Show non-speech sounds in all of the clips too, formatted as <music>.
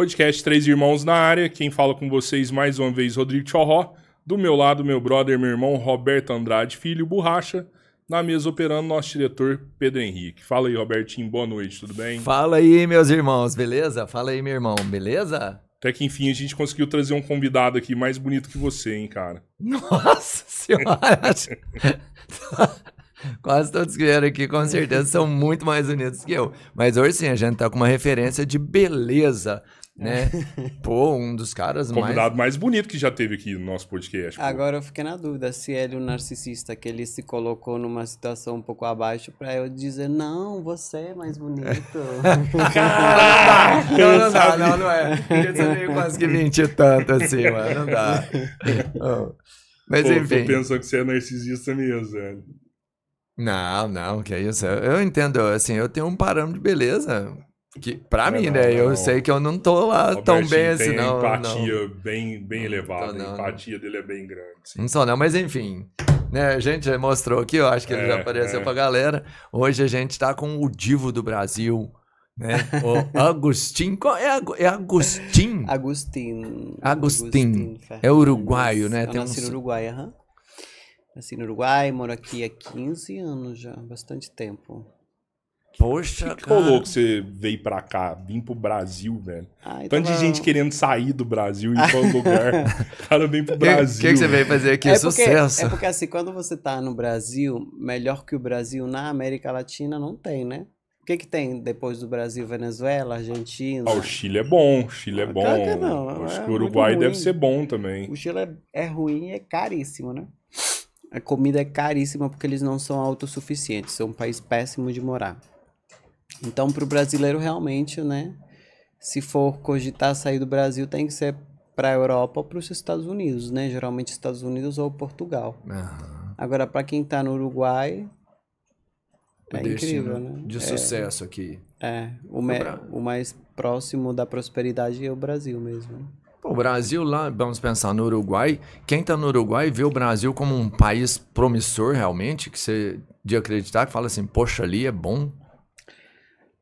Podcast Três Irmãos na área. Quem fala com vocês mais uma vez, Rodrigo Chorró. Do meu lado, meu brother, meu irmão, Roberto Andrade Filho Borracha. Na mesa operando, nosso diretor Pedro Henrique. Fala aí, Robertinho, boa noite, tudo bem? Fala aí, meus irmãos, beleza? Fala aí, meu irmão, beleza? Até que enfim a gente conseguiu trazer um convidado aqui mais bonito que você, hein, cara? Nossa senhora! <laughs> Quase todos que vieram aqui, com certeza, são muito mais unidos que eu. Mas hoje sim, a gente tá com uma referência de beleza né? <laughs> Pô, um dos caras mais... combinado mais bonito que já teve aqui no nosso podcast. Pô. Agora eu fiquei na dúvida se ele é um narcisista, que ele se colocou numa situação um pouco abaixo pra eu dizer, não, você é mais bonito. <laughs> Caraca! não, não dá, não, não é. Eu também quase que menti tanto assim, mano. Não dá. <laughs> Mas Pô, enfim. Tu pensou que você é narcisista mesmo, velho. Não, não, que é isso. Eu, eu entendo, assim, eu tenho um parâmetro de beleza que, pra mim, não, né? Não. eu sei que eu não tô lá tão bem assim, não. empatia bem, bem elevada, a empatia dele é bem grande. Sim. Não sou não, mas enfim. Né, a gente já mostrou aqui, eu acho que ele é, já apareceu é. pra galera. Hoje a gente tá com o divo do Brasil, né? O <laughs> Agostinho. Qual é, Ag é Agostinho? Agostinho. Agostinho. É uruguaio, né? Eu Tem nasci um... no Uruguai, aham. Nasci no Uruguai, moro aqui há 15 anos já, bastante tempo. Poxa, que cara. rolou que você veio pra cá? Vim pro Brasil, velho. Ai, ah, Tanto tava... de então gente querendo sair do Brasil e ir pra outro <laughs> lugar. cara, vem pro Brasil. O que, que, você veio fazer aqui? É Sucesso. Porque, é porque assim, quando você tá no Brasil, melhor que o Brasil na América Latina não tem, né? O que, que tem depois do Brasil? Venezuela, Argentina? Ah, o Chile é bom, o Chile é ah, bom. Claro que não, é Acho é que o Uruguai deve ser bom também. O Chile é, é ruim e é caríssimo, né? A comida é caríssima porque eles não são autossuficientes. É um país péssimo de morar. Então, para o brasileiro, realmente, né? Se for cogitar sair do Brasil, tem que ser para a Europa ou para os Estados Unidos, né? Geralmente Estados Unidos ou Portugal. Agora, para quem está no Uruguai, é o é incrível, né? De é, sucesso aqui. É, o, me, o mais próximo da prosperidade é o Brasil mesmo. o Brasil lá, vamos pensar no Uruguai. Quem está no Uruguai vê o Brasil como um país promissor realmente, que você de acreditar, que fala assim, poxa, ali é bom.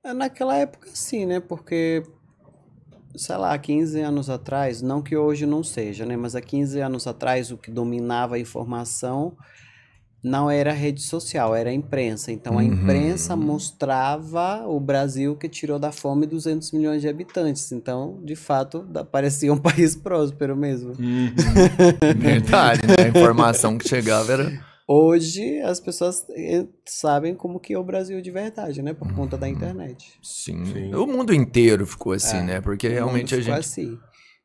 É, naquela época, sim, né? Porque, sei lá, há 15 anos atrás, não que hoje não seja, né? Mas há 15 anos atrás, o que dominava a informação não era rede social, era a imprensa. Então, a uhum. imprensa mostrava o Brasil que tirou da fome 200 milhões de habitantes. Então, de fato, parecia um <laughs> país próspero mesmo. Uhum. Verdade, né? A informação que chegava era Hoje as pessoas eh, sabem como que é o Brasil de verdade, né? Por conta da hum. internet. Sim. Sim. O mundo inteiro ficou assim, é, né? Porque realmente a gente. assim.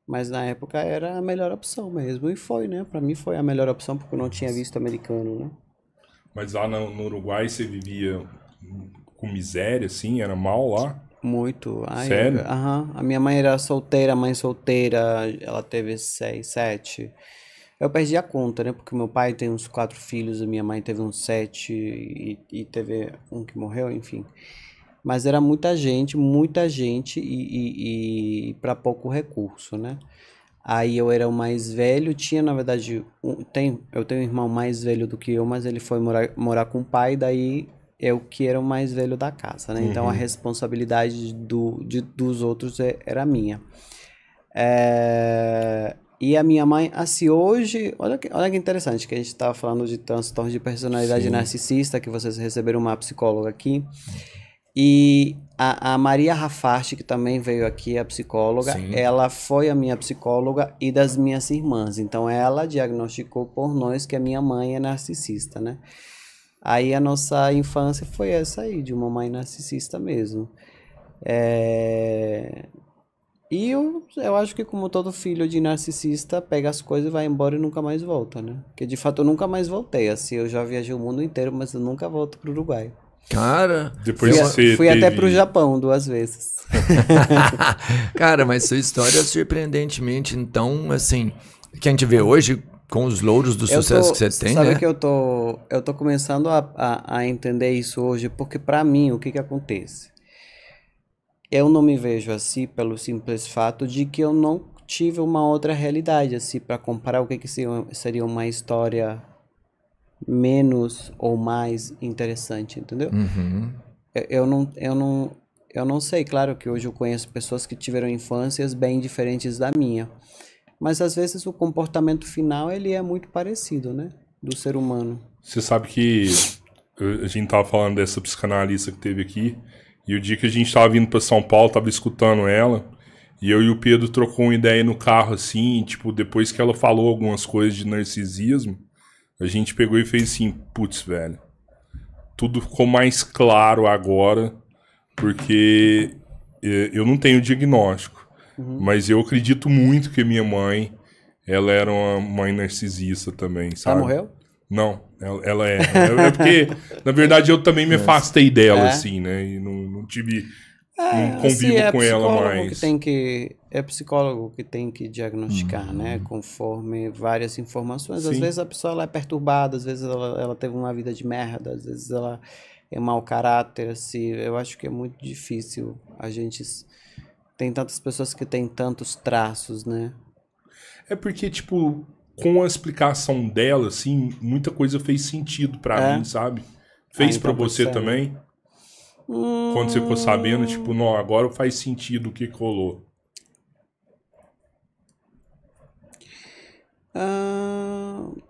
Mas na época era a melhor opção mesmo. E foi, né? Para mim foi a melhor opção porque eu não tinha visto americano, né? Mas lá no, no Uruguai você vivia com miséria, assim? Era mal lá? Muito. Ai, Sério? Aham. Uh -huh. A minha mãe era solteira, mãe solteira. Ela teve seis, sete eu perdi a conta, né? Porque meu pai tem uns quatro filhos, a minha mãe teve uns sete e, e teve um que morreu, enfim. Mas era muita gente, muita gente e, e, e para pouco recurso, né? Aí eu era o mais velho, tinha na verdade, um, tem, eu tenho um irmão mais velho do que eu, mas ele foi morar, morar com o pai, daí eu que era o mais velho da casa, né? Uhum. Então a uhum. responsabilidade do, de, dos outros é, era minha. É, e a minha mãe, assim, hoje, olha que, olha que interessante que a gente está falando de transtorno de personalidade Sim. narcisista, que vocês receberam uma psicóloga aqui. E a, a Maria Rafarte que também veio aqui, a psicóloga, Sim. ela foi a minha psicóloga e das minhas irmãs. Então ela diagnosticou por nós que a minha mãe é narcisista, né? Aí a nossa infância foi essa aí, de uma mãe narcisista mesmo. É... E eu, eu acho que como todo filho de narcisista, pega as coisas e vai embora e nunca mais volta, né? Porque de fato eu nunca mais voltei, assim, eu já viajei o mundo inteiro, mas eu nunca volto pro Uruguai. Cara, depois fui, você fui teve... até pro Japão duas vezes. <laughs> Cara, mas sua história é surpreendentemente, então, assim, que a gente vê hoje com os louros do eu sucesso tô, que você tem, sabe né? que eu tô, eu tô começando a, a, a entender isso hoje, porque para mim, o que que acontece? eu não me vejo assim pelo simples fato de que eu não tive uma outra realidade assim para comparar o que que seria uma história menos ou mais interessante, entendeu? Uhum. Eu, eu não eu não eu não sei, claro que hoje eu conheço pessoas que tiveram infâncias bem diferentes da minha, mas às vezes o comportamento final ele é muito parecido, né, do ser humano. Você sabe que a gente tava falando dessa psicanalista que teve aqui, e o dia que a gente tava vindo para São Paulo, tava escutando ela. E eu e o Pedro trocou uma ideia no carro, assim, e, tipo, depois que ela falou algumas coisas de narcisismo, a gente pegou e fez assim, putz, velho, tudo ficou mais claro agora, porque eu não tenho diagnóstico, uhum. mas eu acredito muito que minha mãe, ela era uma mãe narcisista também, ah, sabe? Ela morreu? Não, ela, ela é. é porque, na verdade, eu também me é. afastei dela, é. assim, né? E não, não tive é, um convívio assim, é com ela mais. Que tem que, é psicólogo que tem que diagnosticar, né? uhum. né? Conforme várias informações. Sim. Às vezes a pessoa ela é perturbada, às vezes ela, ela teve uma vida de merda, às vezes ela é mau caráter, assim. Eu acho que é muito difícil a gente... Tem tantas pessoas que têm tantos traços, né? É porque, tipo, com a explicação dela, assim, muita coisa fez sentido para é? mim, sabe? Fez ah, para você também? Hum... Quando você ficou sabendo, tipo, não, agora faz sentido o que rolou. Uh,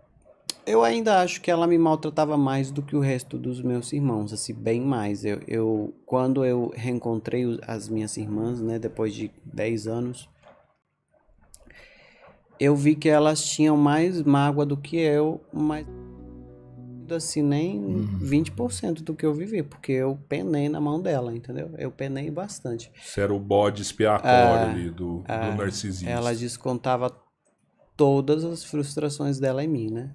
eu ainda acho que ela me maltratava mais do que o resto dos meus irmãos, assim, bem mais. Eu, eu quando eu reencontrei as minhas irmãs, né, depois de 10 anos, eu vi que elas tinham mais mágoa do que eu, mas assim, nem uhum. 20% do que eu vivi, porque eu penei na mão dela, entendeu? Eu penei bastante. Você era o bode expiatório é, ali do, ah, do é. narcisista. Ela descontava todas as frustrações dela em mim, né?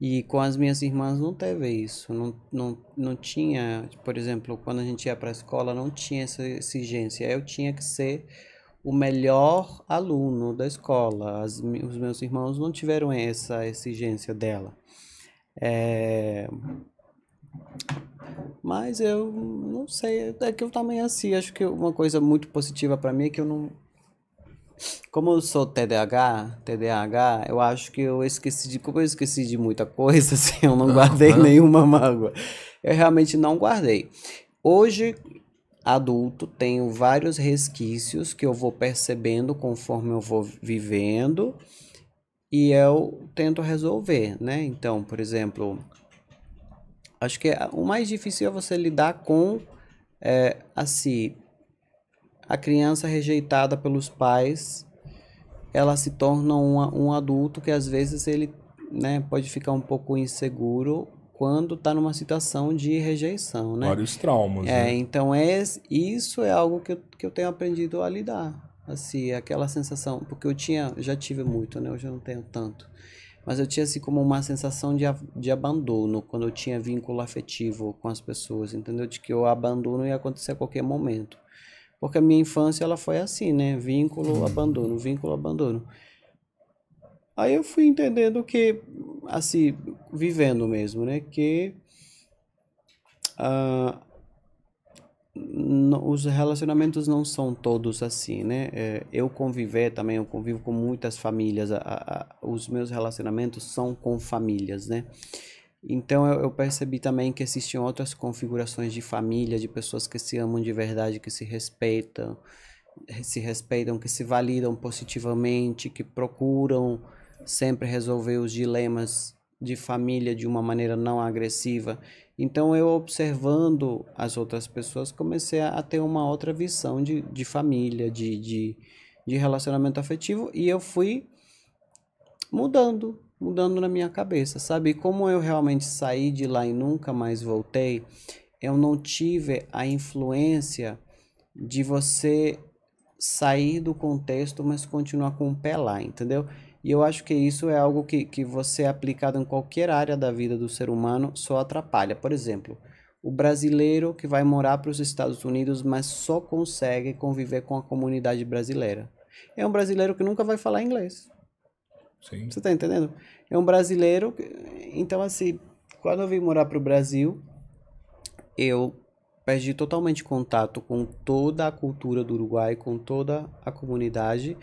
E com as minhas irmãs não teve isso. Não, não, não tinha, por exemplo, quando a gente ia para a escola, não tinha essa exigência. Eu tinha que ser o melhor aluno da escola. As, os meus irmãos não tiveram essa exigência dela. É... Mas eu não sei, é que eu também assim, acho que uma coisa muito positiva para mim é que eu não como eu sou TDAH, TDAH, eu acho que eu esqueci de. Como eu esqueci de muita coisa, <laughs> assim, eu não guardei nenhuma mágoa. Eu realmente não guardei. Hoje adulto tenho vários resquícios que eu vou percebendo conforme eu vou vivendo e eu tento resolver, né? Então, por exemplo, acho que o mais difícil é você lidar com é, assim a criança rejeitada pelos pais ela se torna um adulto que às vezes ele né, pode ficar um pouco inseguro quando está numa situação de rejeição, né? Vários traumas. É, né? então é, isso é algo que eu, que eu tenho aprendido a lidar. Assim, aquela sensação, porque eu tinha, já tive muito, né? Hoje eu não tenho tanto. Mas eu tinha, assim, como uma sensação de, de abandono quando eu tinha vínculo afetivo com as pessoas, entendeu? De que eu abandono ia acontecer a qualquer momento. Porque a minha infância, ela foi assim, né? Vínculo, uhum. abandono, vínculo, abandono. Aí eu fui entendendo que, assim, vivendo mesmo, né? Que uh, os relacionamentos não são todos assim, né? É, eu conviver também, eu convivo com muitas famílias, a, a, os meus relacionamentos são com famílias, né? Então eu, eu percebi também que existem outras configurações de família, de pessoas que se amam de verdade, que se respeitam, se respeitam, que se validam positivamente, que procuram sempre resolver os dilemas de família de uma maneira não agressiva. Então, eu observando as outras pessoas, comecei a, ter uma outra visão de, de família, de, de, de relacionamento afetivo, e eu fui mudando, mudando na minha cabeça, sabe? como eu realmente saí de lá e nunca mais voltei, eu não tive a influência de você sair do contexto, mas continuar com o pé lá, entendeu? E eu acho que isso é algo que, que você aplicado em qualquer área da vida do ser humano só atrapalha. Por exemplo, o brasileiro que vai morar para os Estados Unidos, mas só consegue conviver com a comunidade brasileira. É um brasileiro que nunca vai falar inglês. Sim. Você está entendendo? É um brasileiro. Que... Então, assim, quando eu vim morar para o Brasil, eu perdi totalmente contato com toda a cultura do Uruguai, com toda a comunidade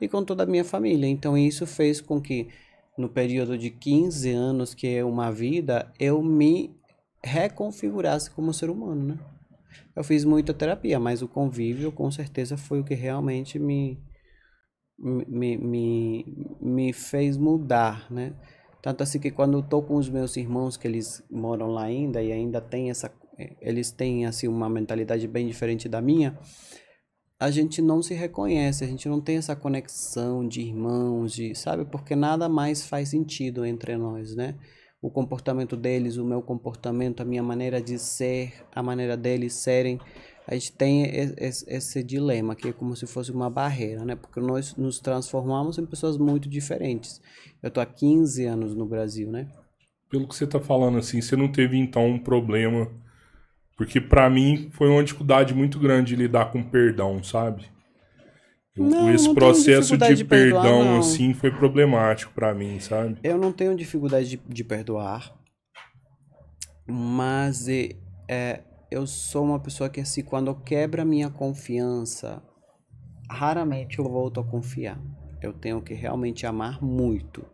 e com toda a minha família. Então isso fez com que no período de 15 anos que é uma vida, eu me reconfigurasse como ser humano, né? Eu fiz muita terapia, mas o convívio com certeza foi o que realmente me me, me, me fez mudar, né? Tanto assim que quando eu tô com os meus irmãos que eles moram lá ainda e ainda tem essa eh, eles têm assim uma mentalidade bem diferente da minha, a gente não se reconhece, a gente não tem essa conexão de irmãos, de, sabe? Porque nada mais faz sentido entre nós, né? O comportamento deles, o meu comportamento, a minha maneira de ser, a maneira deles serem. A gente tem esse, dilema que é como se fosse uma barreira, né? Porque nós nos transformamos em pessoas muito diferentes. Eu tô há 15 anos no Brasil, né? Pelo que você tá falando assim, você não teve então um problema porque para mim foi uma dificuldade muito grande lidar com perdão, sabe? não, esse não processo de, de perdão, perdoar, assim, foi problemático para mim, sabe? Eu não tenho dificuldade de, de perdoar, mas é, é eu sou uma pessoa que, assim, quando quebra minha confiança, raramente eu volto a confiar. Eu tenho que realmente amar muito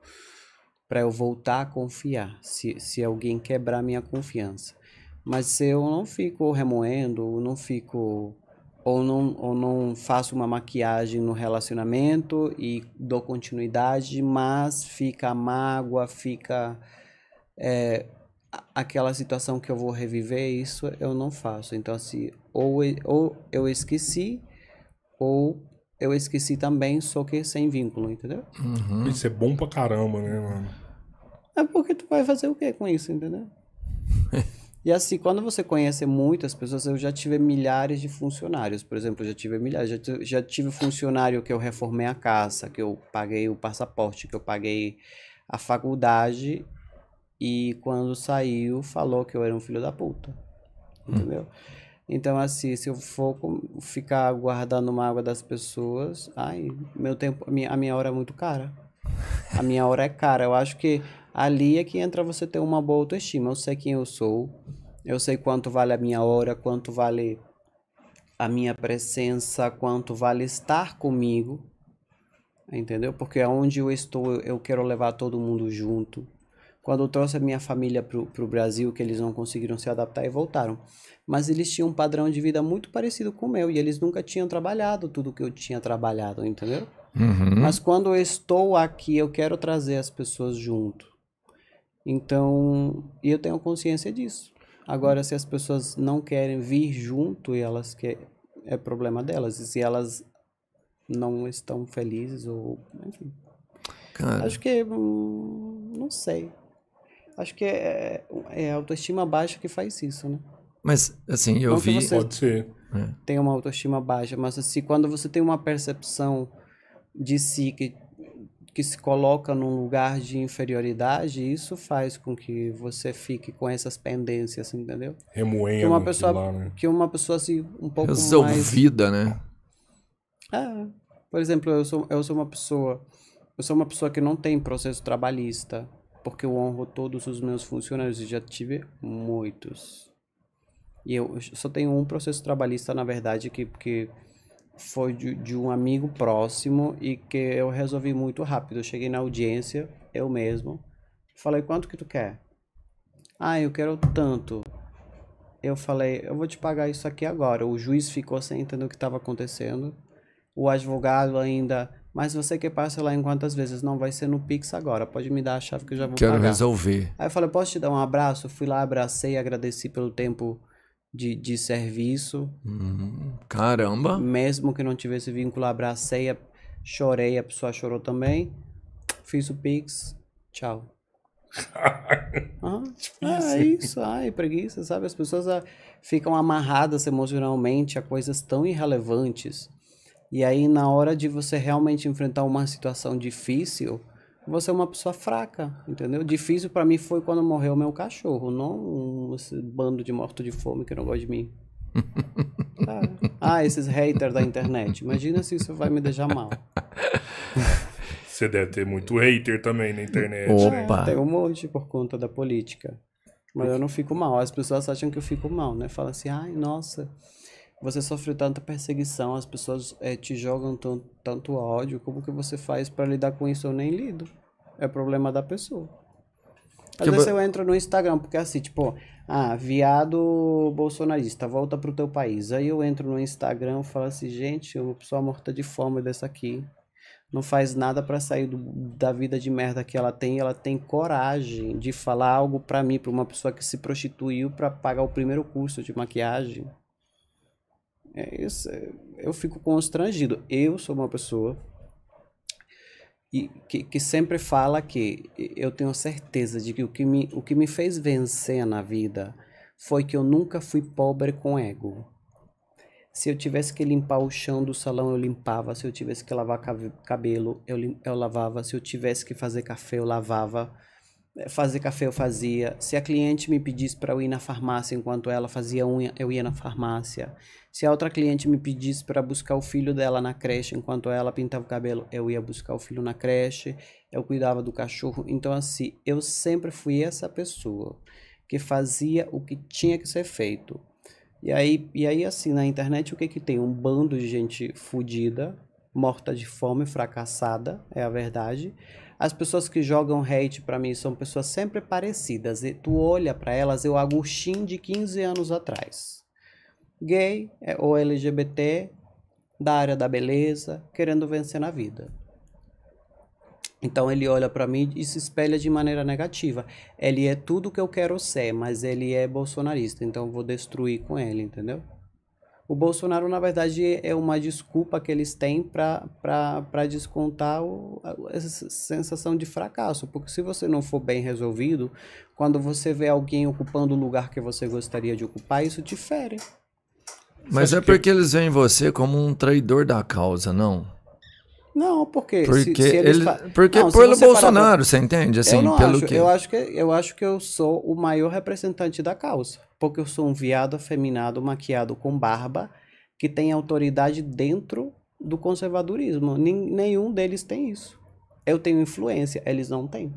para eu voltar a confiar, se, se alguém quebrar minha confiança. Mas eu não fico remoendo, não fico ou não, ou não faço uma maquiagem no relacionamento e dou continuidade, mas fica a mágoa, fica é, aquela situação que eu vou reviver, isso eu não faço. Então, assim, ou, ou eu esqueci, ou eu esqueci também, só que sem vínculo, entendeu? Uhum. Isso é bom pra caramba, né, mano? É porque tu vai fazer o que com isso, entendeu? <laughs> E assim, quando você conhece muitas pessoas, eu já tive milhares de funcionários, por exemplo, já tive milhares, já, tive, já tive funcionário que eu reformei a casa, que eu paguei o passaporte, que eu paguei a faculdade e quando saiu falou que eu era um filho da puta, hum. entendeu? Hum. Então, assim, se eu for ficar guardando uma água das pessoas, ai, meu tempo, a minha, a minha hora é muito cara. A minha hora é cara. Eu acho que Ali é que entra você ter uma boa autoestima. Eu sei quem eu sou, eu sei quanto vale a minha hora, quanto vale a minha presença, quanto vale estar comigo. Entendeu? Porque aonde eu estou, eu quero levar todo mundo junto. Quando eu trouxe a minha família para o Brasil, que eles não conseguiram se adaptar e voltaram. Mas eles tinham um padrão de vida muito parecido com o meu e eles nunca tinham trabalhado tudo que eu tinha trabalhado, entendeu? Uhum. Mas quando eu estou aqui, eu quero trazer as pessoas junto. Então, eu tenho consciência disso. Agora, se as pessoas não querem vir junto e elas que é problema delas, e se elas não estão felizes ou, enfim. Cara. Acho que hum, não sei. Acho que é, é, é autoestima baixa que faz isso, né? Mas assim, eu não vi, pode ser. É. Tem uma autoestima baixa, mas assim, quando você tem uma percepção de si que que se coloca num lugar de inferioridade, isso faz com que você fique com essas pendências, entendeu? Remoendo. Que uma pessoa, lá, né? que uma pessoa assim, um pouco Resolvida, é mais... né? É. Por exemplo, eu sou, eu sou uma pessoa. Eu sou uma pessoa que não tem processo trabalhista, porque eu honro todos os meus funcionários e já tive muitos. E eu só tenho um processo trabalhista, na verdade, que, que foi de, de um amigo próximo e que eu resolvi muito rápido. Eu cheguei na audiência, eu mesmo, falei, quanto que tu quer? Ah, eu quero tanto. Eu falei, eu vou te pagar isso aqui agora. O juiz ficou sem entender o que estava acontecendo. O advogado ainda, mas você que passa lá em quantas vezes? Não, vai ser no Pix agora. Pode me dar a chave que eu já vou Quero pagar. resolver. Aí eu falei, posso te dar um abraço? Fui lá, abracei, agradeci pelo tempo de, de serviço. Hum, caramba! Mesmo que não tivesse vínculo, abracei, chorei, a pessoa chorou também. Fiz o Pix, tchau. <laughs> ah, é isso, ai, preguiça, sabe? As pessoas ah, ficam amarradas emocionalmente a coisas tão irrelevantes. E aí, na hora de você realmente enfrentar uma situação difícil, você é uma pessoa fraca, entendeu? Difícil para mim foi quando morreu meu cachorro, não esse bando de morto de fome que não gosta de mim. <laughs> ah, esses haters da internet. Imagina se isso vai me deixar mal. <laughs> Você deve ter muito hater também na internet. Opa! Né? É, tem um monte por conta da política. Mas eu não fico mal. As pessoas acham que eu fico mal, né? Fala assim, ai, nossa, você sofreu tanta perseguição, as pessoas é, te jogam tanto, ódio, como que você faz para lidar com isso? Eu nem lido. É problema da pessoa. Às vezes eu entro no Instagram, porque é assim, tipo, ah, viado bolsonarista, volta pro teu país. Aí eu entro no Instagram e falo assim, gente, uma pessoa morta de fome dessa aqui. Não faz nada para sair do, da vida de merda que ela tem. Ela tem coragem de falar algo para mim, pra uma pessoa que se prostituiu para pagar o primeiro curso de maquiagem. É isso, é, eu fico constrangido. Eu sou uma pessoa e que, que, sempre fala que eu tenho certeza de que o que, me, o que me fez vencer na vida foi que eu nunca fui pobre com ego. Se eu tivesse que limpar o chão do salão, eu limpava. Se eu tivesse que lavar cabelo, eu, eu lavava. Se eu tivesse que fazer café, eu lavava. É, fazer café, eu fazia. Se a cliente me pedisse para eu ir na farmácia enquanto ela fazia unha, eu ia na farmácia. Se a outra cliente me pedisse para buscar o filho dela na creche enquanto ela pintava o cabelo, eu ia buscar o filho na creche, eu cuidava do cachorro. Então, assim, eu sempre fui essa pessoa que fazia o que tinha que ser feito. E aí, e aí assim, na internet o que que tem? Um bando de gente fodida, morta de fome, fracassada, é a verdade. As pessoas que jogam hate para mim são pessoas sempre parecidas. E tu olha para elas, eu Agostinho de 15 anos atrás gay é, ou LGBT da área da beleza, querendo vencer na vida. Então ele olha para mim e se espelha de maneira negativa. Ele é tudo que eu quero ser, mas ele é bolsonarista, então vou destruir com ele, entendeu? O Bolsonaro, na verdade, é uma desculpa que eles têm para descontar o, essa sensação de fracasso. Porque se você não for bem resolvido, quando você vê alguém ocupando o lugar que você gostaria de ocupar, isso te fere. Mas é que... porque eles veem você como um traidor da causa, não? Não, porque porque se, se ele, fa... porque não, pelo Bolsonaro, você entende? Assim, eu não pelo acho, quê? Eu acho que eu acho que eu sou o maior representante da causa, porque eu sou um viado afeminado, maquiado com barba, que tem autoridade dentro do conservadorismo. Nen nenhum deles tem isso. Eu tenho influência, eles não têm.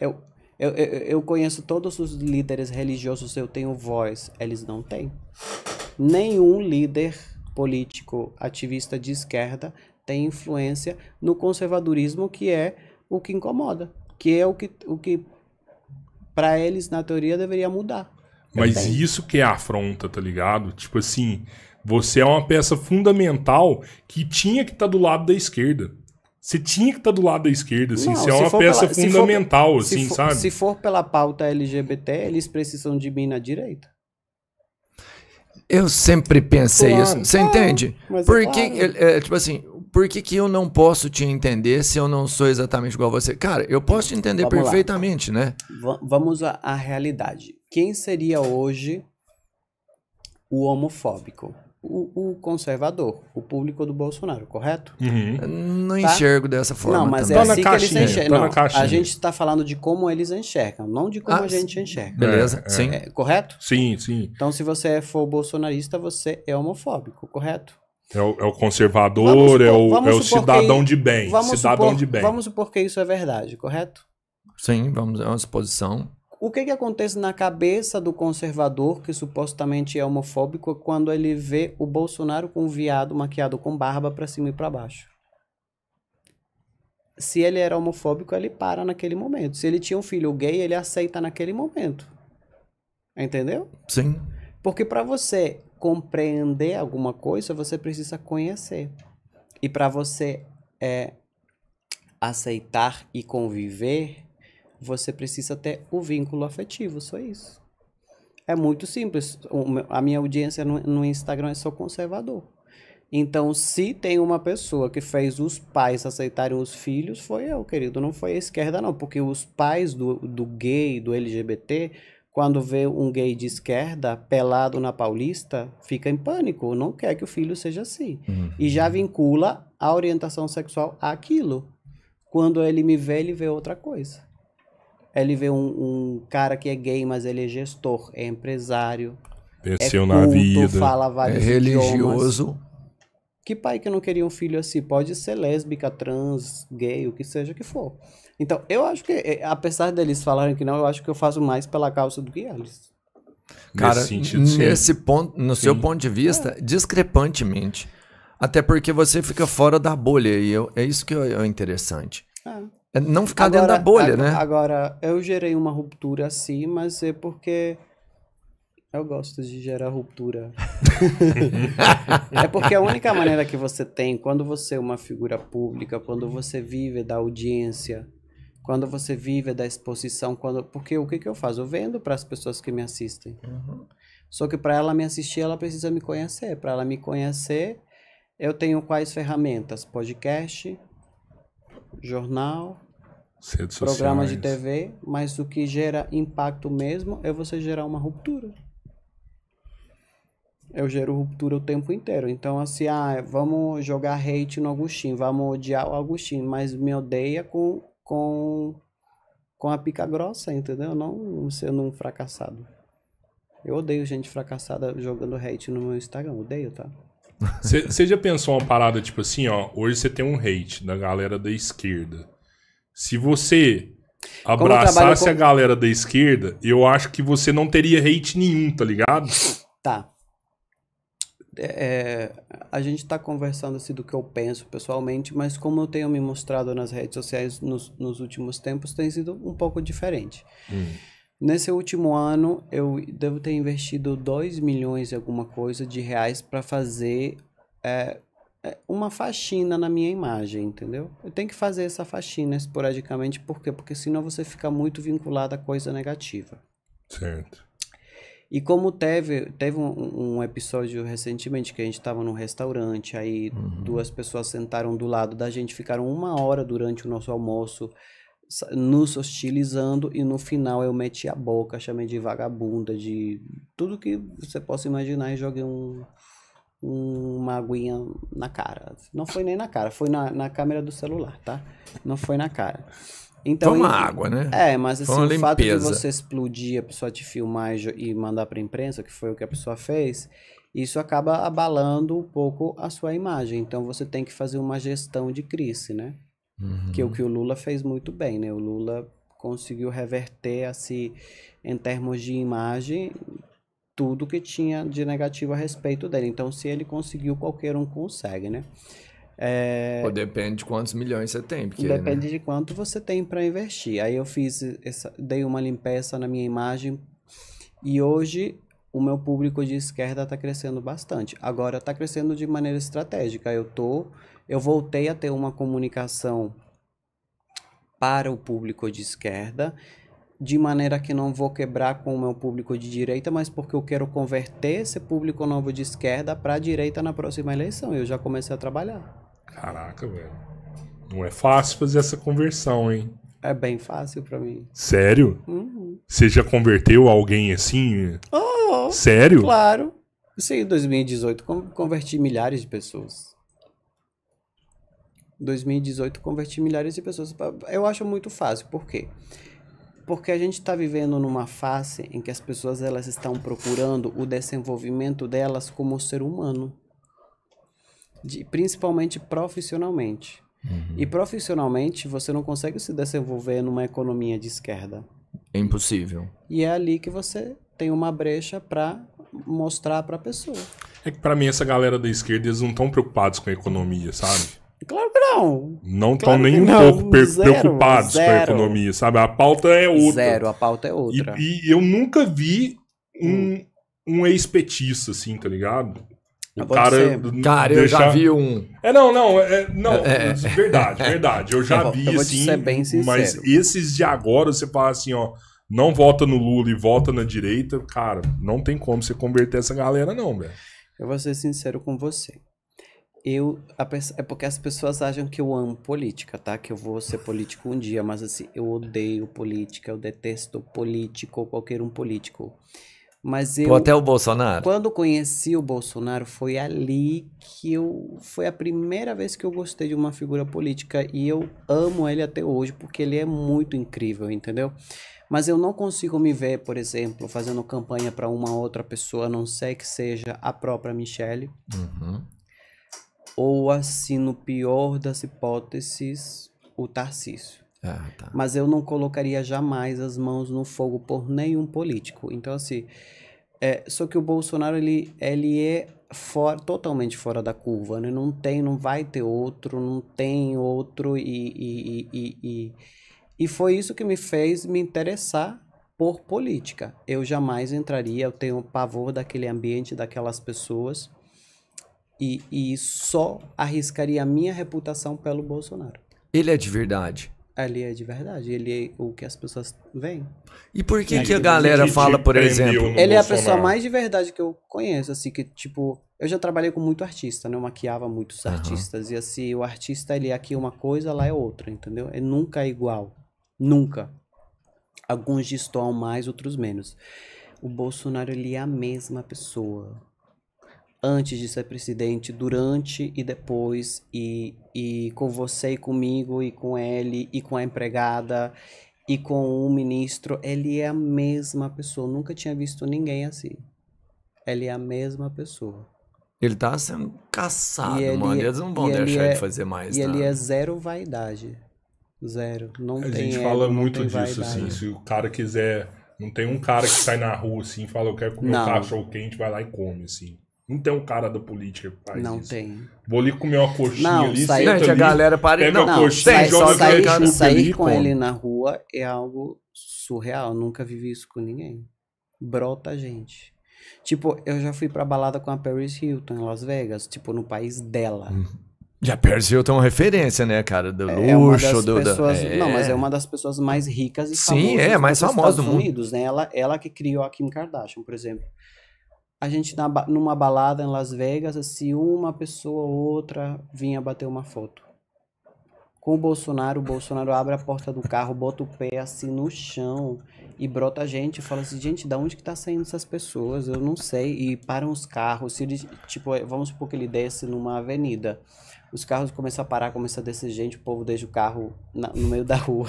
Eu eu, eu, eu conheço todos os líderes religiosos, eu tenho voz, eles não têm nenhum líder político ativista de esquerda tem influência no conservadorismo, que é o que incomoda, que é o que, o que para eles, na teoria, deveria mudar. Mas Entende? isso que é afronta, tá ligado? Tipo assim, você é uma peça fundamental que tinha que estar tá do lado da esquerda. Você tinha que estar tá do lado da esquerda, assim. Não, você é uma peça pela, fundamental, se for, assim, se for, sabe? Se for pela pauta LGBT, eles precisam de mim na direita. Eu sempre pensei claro. isso. Você é, entende? Ah, por que, é, é, tipo assim, por que, que eu não posso te entender se eu não sou exatamente igual a você? Cara, eu posso te entender vamos perfeitamente, lá. né? V vamos à realidade. Quem seria hoje o homofóbico? o, o, conservador, o público do Bolsonaro, correto? Uhum. Não tá? enxergo dessa forma. Não, mas também. é assim que eles enxergam. Não, a gente está falando de como eles enxergam, não de como ah, a gente enxerga. Beleza, é, é, sim. É, correto? Sim, sim. Então, se você for bolsonarista, você é homofóbico, correto? É o, é o conservador, supor, é o, é o cidadão que, de bem. cidadão supor, de bem. Vamos supor que isso é verdade, correto? Sim, vamos, é uma suposição. O que, é que acontece na cabeça do conservador, que supostamente é homofóbico, quando ele vê o Bolsonaro com um viado maquiado com barba para cima e para baixo? Se ele era homofóbico, ele para naquele momento. Se ele tinha um filho gay, ele aceita naquele momento. Entendeu? Sim. Porque para você compreender alguma coisa, você precisa conhecer. E para você é, aceitar e conviver, você precisa ter o vínculo afetivo, só isso. É muito simples. A minha audiência no, no Instagram é só conservador. Então, se tem uma pessoa que fez os pais aceitarem os filhos, foi eu, querido. Não foi a esquerda, não. Porque os pais do, do gay, do LGBT, quando vê um gay de esquerda pelado na Paulista, fica em pânico. Não quer que o filho seja assim. Uhum. E já vincula a orientação sexual àquilo. Quando ele me vê, ele vê outra coisa. Ele vê um, um cara que é gay, mas ele é gestor, é empresário. Desceu é culto, na vida. Fala é vários é religioso. Idiomas. Que pai que não queria um filho assim? Pode ser lésbica, trans, gay, o que seja que for. Então, eu acho que, eh, apesar deles falarem que não, eu acho que eu faço mais pela causa do que eles. Cara, nesse, sentido, nesse ponto, no Sim. seu ponto de vista, é. discrepantemente. Até porque você fica fora da bolha e eu, é isso que é, é interessante. É. É não ficar agora, dentro da bolha, né? Agora, eu gerei uma ruptura assim, mas é porque eu gosto de gerar ruptura. é porque a única maneira que você tem, quando você é uma figura pública, quando você vive da audiência, quando você vive da exposição, quando porque o que, que eu faço? Eu vendo para as pessoas que me assistem. Uhum. Só que para ela me assistir, ela precisa me conhecer. Para ela me conhecer, eu tenho quais ferramentas? Podcast, jornal, Redes programas sociais. de TV, mas o que gera impacto mesmo é você gerar uma ruptura. Eu gero ruptura o tempo inteiro. Então, assim, ah, vamos jogar hate no Agostinho, vamos odiar o Agostinho, mas me odeia com, com, com a pica grossa, entendeu? Não sendo um fracassado. Eu odeio gente fracassada jogando hate no meu Instagram, odeio, tá? Você já pensou uma parada tipo assim, ó? Hoje você tem um hate da galera da esquerda. Se você abraçasse com... a galera da esquerda, eu acho que você não teria hate nenhum, tá ligado? Tá. É, é, a gente tá conversando assim do que eu penso pessoalmente, mas como eu tenho me mostrado nas redes sociais nos, nos últimos tempos, tem sido um pouco diferente. Hum. Nesse último ano, eu devo ter investido 2 milhões e alguma coisa de reais para fazer é, é, uma faxina na minha imagem, entendeu? Eu tenho que fazer essa faxina esporadicamente, por quê? Porque senão você fica muito vinculado a coisa negativa. Certo. E como teve, teve um, um episódio recentemente que a gente estava num restaurante, aí uhum. duas pessoas sentaram do lado da gente, ficaram uma hora durante o nosso almoço nos hostilizando e no final eu meti a boca, chamei de vagabunda, de tudo que você possa imaginar e joguei um uma aguinha na cara. Não foi nem na cara, foi na, na câmera do celular, tá? Não foi na cara. Então, Toma água, né? É, mas assim, o fato de você explodir, a pessoa te filmar e mandar pra imprensa, que foi o que a pessoa fez, isso acaba abalando um pouco a sua imagem. Então você tem que fazer uma gestão de crise, né? Uhum. Que é o que o Lula fez muito bem, né? O Lula conseguiu reverter assim em termos de imagem tudo que tinha de negativo a respeito dele. Então, se ele conseguiu, qualquer um consegue, né? É... Ou depende de quantos milhões você tem. Porque, depende né? de quanto você tem para investir. Aí eu fiz, essa, dei uma limpeza na minha imagem e hoje o meu público de esquerda está crescendo bastante. Agora está crescendo de maneira estratégica. Eu tô, eu voltei a ter uma comunicação para o público de esquerda de maneira que não vou quebrar com o meu público de direita, mas porque eu quero converter esse público novo de esquerda para direita na próxima eleição. Eu já comecei a trabalhar. Caraca, velho. Não é fácil fazer essa conversão, hein? É bem fácil para mim. Sério? Uhum. Você já converteu alguém assim? Oh, Sério? Claro. Sim, em 2018 converti milhares de pessoas. 2018 converti milhares de pessoas. Eu acho muito fácil, por quê? Porque porque a gente está vivendo numa fase em que as pessoas elas estão procurando o desenvolvimento delas como ser humano, de, principalmente profissionalmente. Uhum. E profissionalmente você não consegue se desenvolver numa economia de esquerda. É impossível. E é ali que você tem uma brecha para mostrar para a pessoa. É que para mim essa galera da esquerda eles não estão preocupados com a economia, sabe? Claro que não. Não estão claro nem um pouco zero, preocupados zero. com a economia, sabe? A pauta é outra. Zero, a pauta é outra. E, e eu nunca vi um, hum. um ex-petista, assim, tá ligado? O cara, cara, eu já vi um. É, não, não, é, é não, é, é. verdade, <laughs> verdade. Eu já eu vi, vou, assim. mas esses de agora, você fala assim, ó, não vota no Lula e vota na direita, cara, não tem como você converter essa galera, não, velho. Eu vou ser sincero com você eu é porque as pessoas acham que eu amo política, tá? Que eu vou ser político um dia, mas assim, eu odeio política, eu detesto político, qualquer um político. Mas eu Ou até o Bolsonaro. Quando conheci o Bolsonaro foi ali que eu foi a primeira vez que eu gostei de uma figura política e eu amo ele até hoje porque ele é muito incrível, entendeu? Mas eu não consigo me ver, por exemplo, fazendo campanha para uma outra pessoa, a não ser que seja a própria Michelle. Uhum ou assim no pior das hipóteses o Tarcísio. Ah, tá. Mas eu não colocaria jamais as mãos no fogo por nenhum político. Então assim, é, só que o Bolsonaro ele, ele é for, totalmente fora da curva, né? Não tem, não vai ter outro, não tem outro e, e, e, e, e foi isso que me fez me interessar por política. Eu jamais entraria, eu tenho pavor daquele ambiente, daquelas pessoas. E, e só arriscaria a minha reputação pelo Bolsonaro. Ele é de verdade. Ele é de verdade. Ele é o que as pessoas veem. E por que, que a é galera fala, por é exemplo? Ele é a pessoa mais de verdade que eu conheço, assim, que tipo. Eu já trabalhei com muito artista, né? Eu maquiava muitos uhum. artistas. E assim, o artista, ele é aqui uma coisa, lá é outra, entendeu? É nunca é igual. Nunca. Alguns destoam mais, outros menos. O Bolsonaro, ele é a mesma pessoa antes de ser presidente, durante e depois, e, e com você e comigo, e com ele, e com a empregada, e com o ministro. Ele é a mesma pessoa. nunca tinha visto ninguém assim. Ele é a mesma pessoa. Ele tá sendo caçado, ele, mano. É- Eles não vão deixar é, fazer mais. E ele tá? é zero vaidade. Zero. Não a tem. gente fala muito disso, assim. Se o cara quiser. Não tem um cara que sai na rua assim e fala, eu quero comer um cachorro quente, vai lá e come, assim. Não tem um cara da política que faz não isso. tem. Vou ali comer uma coxinha não, ali, sair, senta ali, a galera para pega não, uma coxinha, tem, joga sair, sair ali, com ele na rua é algo surreal. Eu nunca vivi isso com ninguém. Brota gente. Tipo, eu já fui pra balada com a Paris Hilton em Las Vegas, tipo, no país dela. Hum. E a Paris Hilton é uma referência, né, cara? Do é, é luxo, do. Pessoas, da... É. Não, mas é uma das pessoas mais ricas e Sim, é, mais famosa do mundo. Unidos, né? Ela, ela que criou a Kim Kardashian, por exemplo a gente numa balada em Las Vegas, se assim, uma pessoa ou outra vinha bater uma foto. Com o Bolsonaro, o Bolsonaro abre a porta do carro, bota o pé assim no chão e brota a gente. Fala assim, gente, da onde que tá saindo essas pessoas? Eu não sei. E param os carros. Se ele, tipo, é, vamos supor que ele desce numa avenida. Os carros começam a parar, começam a descer gente, o povo deixa o carro na, no meio da rua.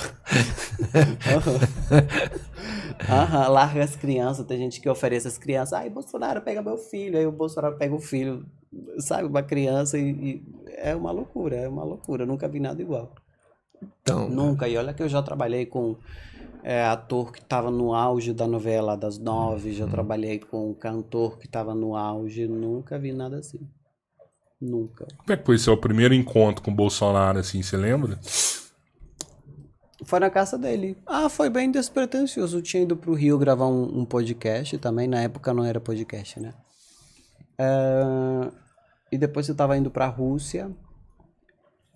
<laughs> larga as crianças, tem gente que oferece as crianças. Ai, Bolsonaro, pega meu filho. Aí o Bolsonaro pega o filho, sabe, uma criança e, e, é uma loucura, é uma loucura, eu nunca vi nada igual. Então, é. nunca, e olha que eu já trabalhei com é, ator que estava no auge da novela das nove, já hum. trabalhei com cantor que estava no auge, nunca vi nada assim. Nunca. Como é que foi seu primeiro encontro com o Bolsonaro, assim, você lembra? Foi na casa dele. Ah, foi bem despretensioso. tinha ido pro Rio gravar um, um podcast também. Na época não era podcast, né? É, e depois eu estava indo para a Rússia.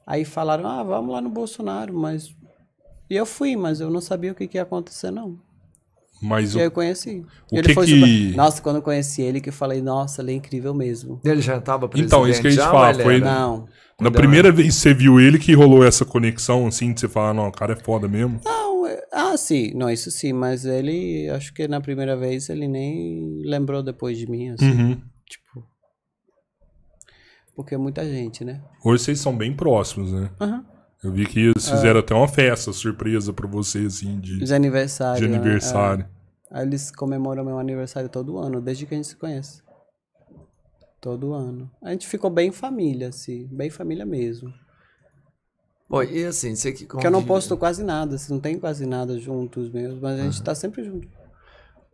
Aí falaram: ah, vamos lá no Bolsonaro, mas. E eu fui, mas eu não sabia o que, que ia acontecer, não. Mas e o... aí eu conheci. O ele que foi que... Super... Nossa, quando eu conheci ele, que eu falei, nossa, ele é incrível mesmo. Ele já estava presidente. Então, isso que a gente fala. Foi... Ele... Não. Na primeira vez que você viu ele que rolou essa conexão, assim, de você falar, não, o cara é foda mesmo? Não, é, ah, sim, não, isso sim, mas ele, acho que na primeira vez ele nem lembrou depois de mim, assim. Uhum. Porque é muita gente, né? Hoje vocês são bem próximos, né? Uhum. Eu vi que eles é. fizeram é. até uma festa surpresa para vocês, assim, de, de aniversário. De é, é. aniversário. Né? É. Aí eles comemoram meu aniversário todo ano, desde que a gente se conhece. Todo ano. A gente ficou bem família, assim, bem família mesmo. Bom, e assim, você que. Convive... Que eu não posto quase nada, assim, não tem quase nada juntos mesmo, mas a gente uhum. tá sempre junto.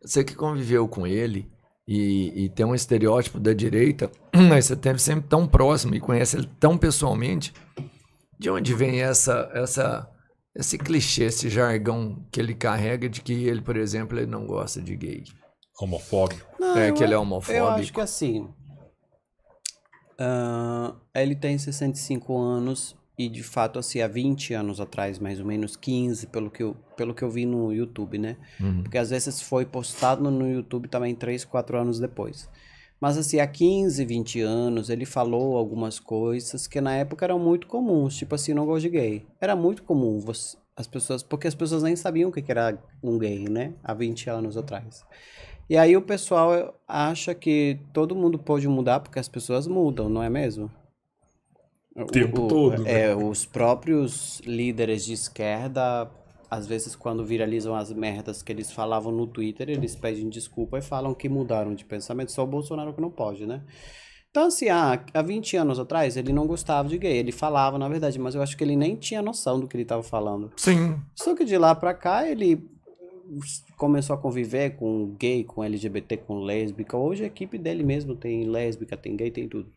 Você que conviveu com ele, e, e tem um estereótipo da direita, <clears throat> mas você tem sempre tão próximo e conhece ele tão pessoalmente. De onde vem essa, essa, esse clichê, esse jargão que ele carrega de que ele, por exemplo, ele não gosta de gay? Homofóbico. Não, é que ele é homofóbico. Eu acho que assim. Uh, ele tem 65 anos. E de fato, assim, há 20 anos atrás, mais ou menos, 15, pelo que eu, pelo que eu vi no YouTube, né? Uhum. Porque às vezes foi postado no YouTube também 3, 4 anos depois. Mas assim, há 15, 20 anos, ele falou algumas coisas que na época eram muito comuns, tipo assim, não gosto de gay. Era muito comum você, as pessoas, porque as pessoas nem sabiam o que era um gay, né? Há 20 anos atrás. E aí o pessoal acha que todo mundo pode mudar porque as pessoas mudam, não é mesmo? O tempo o, todo. É, né? os próprios líderes de esquerda, às vezes, quando viralizam as merdas que eles falavam no Twitter, eles pedem desculpa e falam que mudaram de pensamento. Só o Bolsonaro que não pode, né? Então, assim, ah, há, há 20 anos atrás, ele não gostava de gay. Ele falava, na verdade, mas eu acho que ele nem tinha noção do que ele estava falando. Sim. Só que de lá pra cá, ele começou a conviver com gay, com LGBT, com lésbica. Hoje a equipe dele mesmo tem lésbica, tem gay, tem tudo.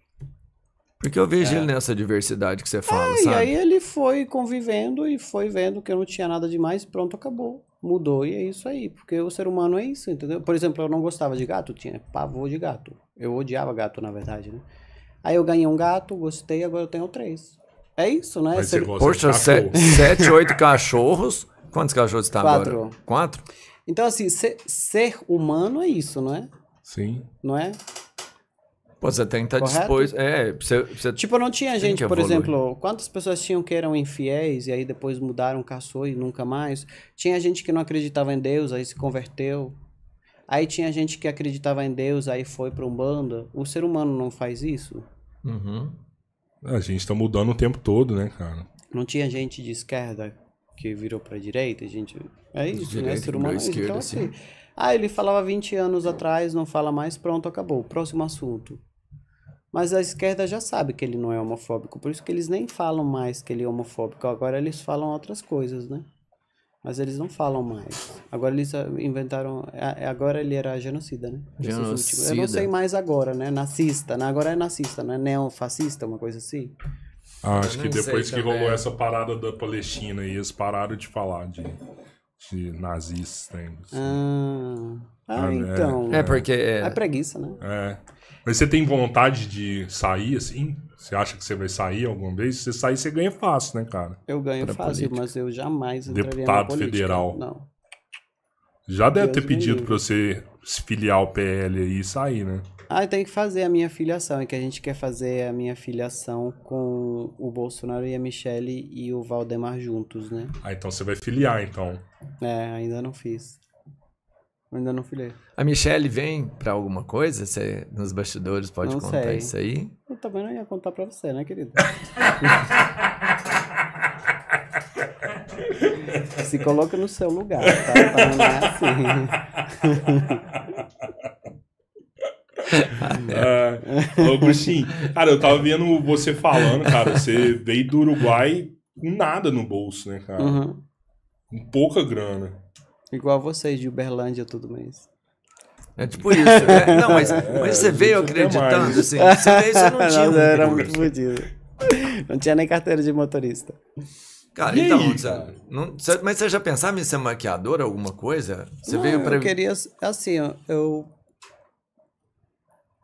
Porque eu vejo é. ele nessa diversidade que você fala, é, sabe? E aí ele foi convivendo e foi vendo que eu não tinha nada demais, pronto, acabou. Mudou e é isso aí, porque o ser humano é isso, entendeu? Por exemplo, eu não gostava de gato, tinha pavor de gato. Eu odiava gato, na verdade, né? Aí eu ganhei um gato, gostei, agora eu tenho três. É isso, né? você Poxa, sete, sete, oito cachorros. Quantos cachorros está Quatro. agora? Quatro. Quatro? Então, assim, ser, ser humano é isso, não é? Sim. Não é? Pô, você tem que tá estar disposto. É, você, você tipo, não tinha gente, por exemplo, quantas pessoas tinham que eram infiéis e aí depois mudaram, caçou e nunca mais? Tinha gente que não acreditava em Deus, aí se converteu. Aí tinha gente que acreditava em Deus, aí foi para um bando. O ser humano não faz isso? Uhum. A gente está mudando o tempo todo, né, cara? Não tinha gente de esquerda que virou para direita, gente. É isso, né? direita, né? Ser humano. É então, esquerda, então, assim. Sim. Ah, ele falava 20 anos atrás, não fala mais, pronto, acabou. Próximo assunto. Mas a esquerda já sabe que ele não é homofóbico, por isso que eles nem falam mais que ele é homofóbico. Agora eles falam outras coisas, né? Mas eles não falam mais. Agora eles ah, inventaram. É, é, agora ele era genocida, né? Genocida. Eu não sei mais agora, né? Nazista. Né? Agora é nazista, né? Neofascista, uma coisa assim. Ah, acho que depois que rolou essa parada da Palestina e eles pararam de falar de, de nazistas. Assim. Ah, ah, ah, é. então. É, é porque. É, é preguiça, né? É. Mas você tem vontade de sair, assim? Você acha que você vai sair alguma vez? Se você sair, você ganha fácil, né, cara? Eu ganho pra fácil, política. mas eu jamais entraria Deputado política, federal. Não. Já deve Deus ter pedido para você se filiar ao PL aí e sair, né? Ah, tem que fazer a minha filiação. É que a gente quer fazer a minha filiação com o Bolsonaro e a Michelle e o Valdemar juntos, né? Ah, então você vai filiar, então. É, ainda não fiz. Ainda não filhei. A Michelle vem pra alguma coisa? Você nos bastidores pode não contar sei. isso aí? Eu também não ia contar pra você, né, querido? <laughs> Se coloca no seu lugar, tá? tá não é assim. uh, <laughs> ô, Gustin, cara, eu tava vendo você falando, cara. Você veio do Uruguai com nada no bolso, né, cara? Uhum. Com pouca grana. Igual a vocês de Uberlândia todo mês. É tipo isso, né? Não, mas, mas você veio acreditando, assim. Você veio, você não <laughs> tinha. era muito fodido. Não tinha nem carteira de motorista. Cara, e então, aí, mas você já pensava em ser maquiador, alguma coisa? Você veio pra... Eu queria, assim, eu.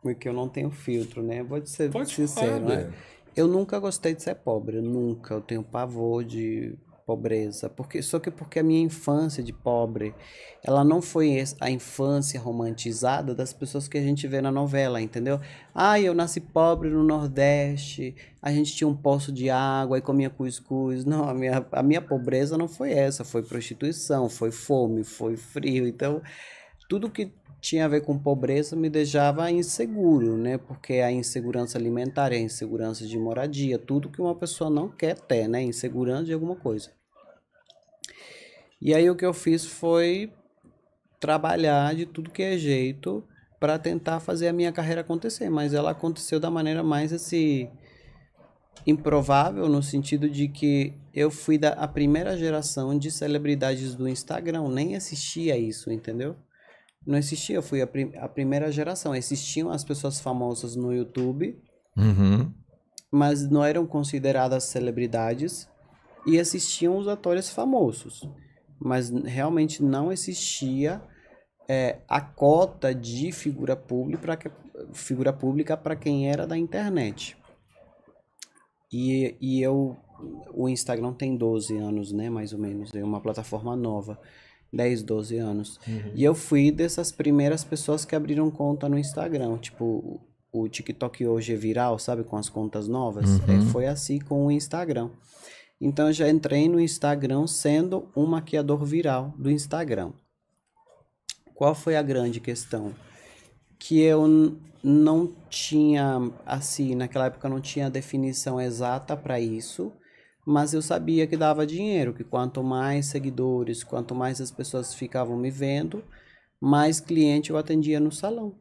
Porque é eu não tenho filtro, né? Vou ser Pode sincero, falar, né? Eu nunca gostei de ser pobre, nunca. Eu tenho pavor de pobreza, porque só que porque a minha infância de pobre, ela não foi a infância romantizada das pessoas que a gente vê na novela, entendeu? Ah, eu nasci pobre no Nordeste, a gente tinha um poço de água e comia cuscuz. Não, a minha, a minha pobreza não foi essa, foi prostituição, foi fome, foi frio. Então, tudo que tinha a ver com pobreza me deixava inseguro, né? Porque a insegurança alimentar, a insegurança de moradia, tudo que uma pessoa não quer ter, né? Insegurança de alguma coisa. E aí o que eu fiz foi trabalhar de tudo que é jeito para tentar fazer a minha carreira acontecer, mas ela aconteceu da maneira mais assim improvável no sentido de que eu fui da a primeira geração de celebridades do Instagram, nem assistia isso, entendeu? não existia. Eu fui a, prim a primeira geração. Existiam as pessoas famosas no YouTube, uhum. mas não eram consideradas celebridades. E existiam os atores famosos, mas realmente não existia é, a cota de figura pública para figura pública para quem era da internet. E, e eu o Instagram tem 12 anos, né, mais ou menos, é uma plataforma nova. 10, 12 anos. Uhum. E eu fui dessas primeiras pessoas que abriram conta no Instagram. Tipo, o TikTok hoje é viral, sabe? Com as contas novas. Uhum. É, foi assim com o Instagram. Então, eu já entrei no Instagram sendo um maquiador viral do Instagram. Qual foi a grande questão? Que eu não tinha, assim, naquela época não tinha definição exata para isso mas eu sabia que dava dinheiro, que quanto mais seguidores, quanto mais as pessoas ficavam me vendo, mais cliente eu atendia no salão.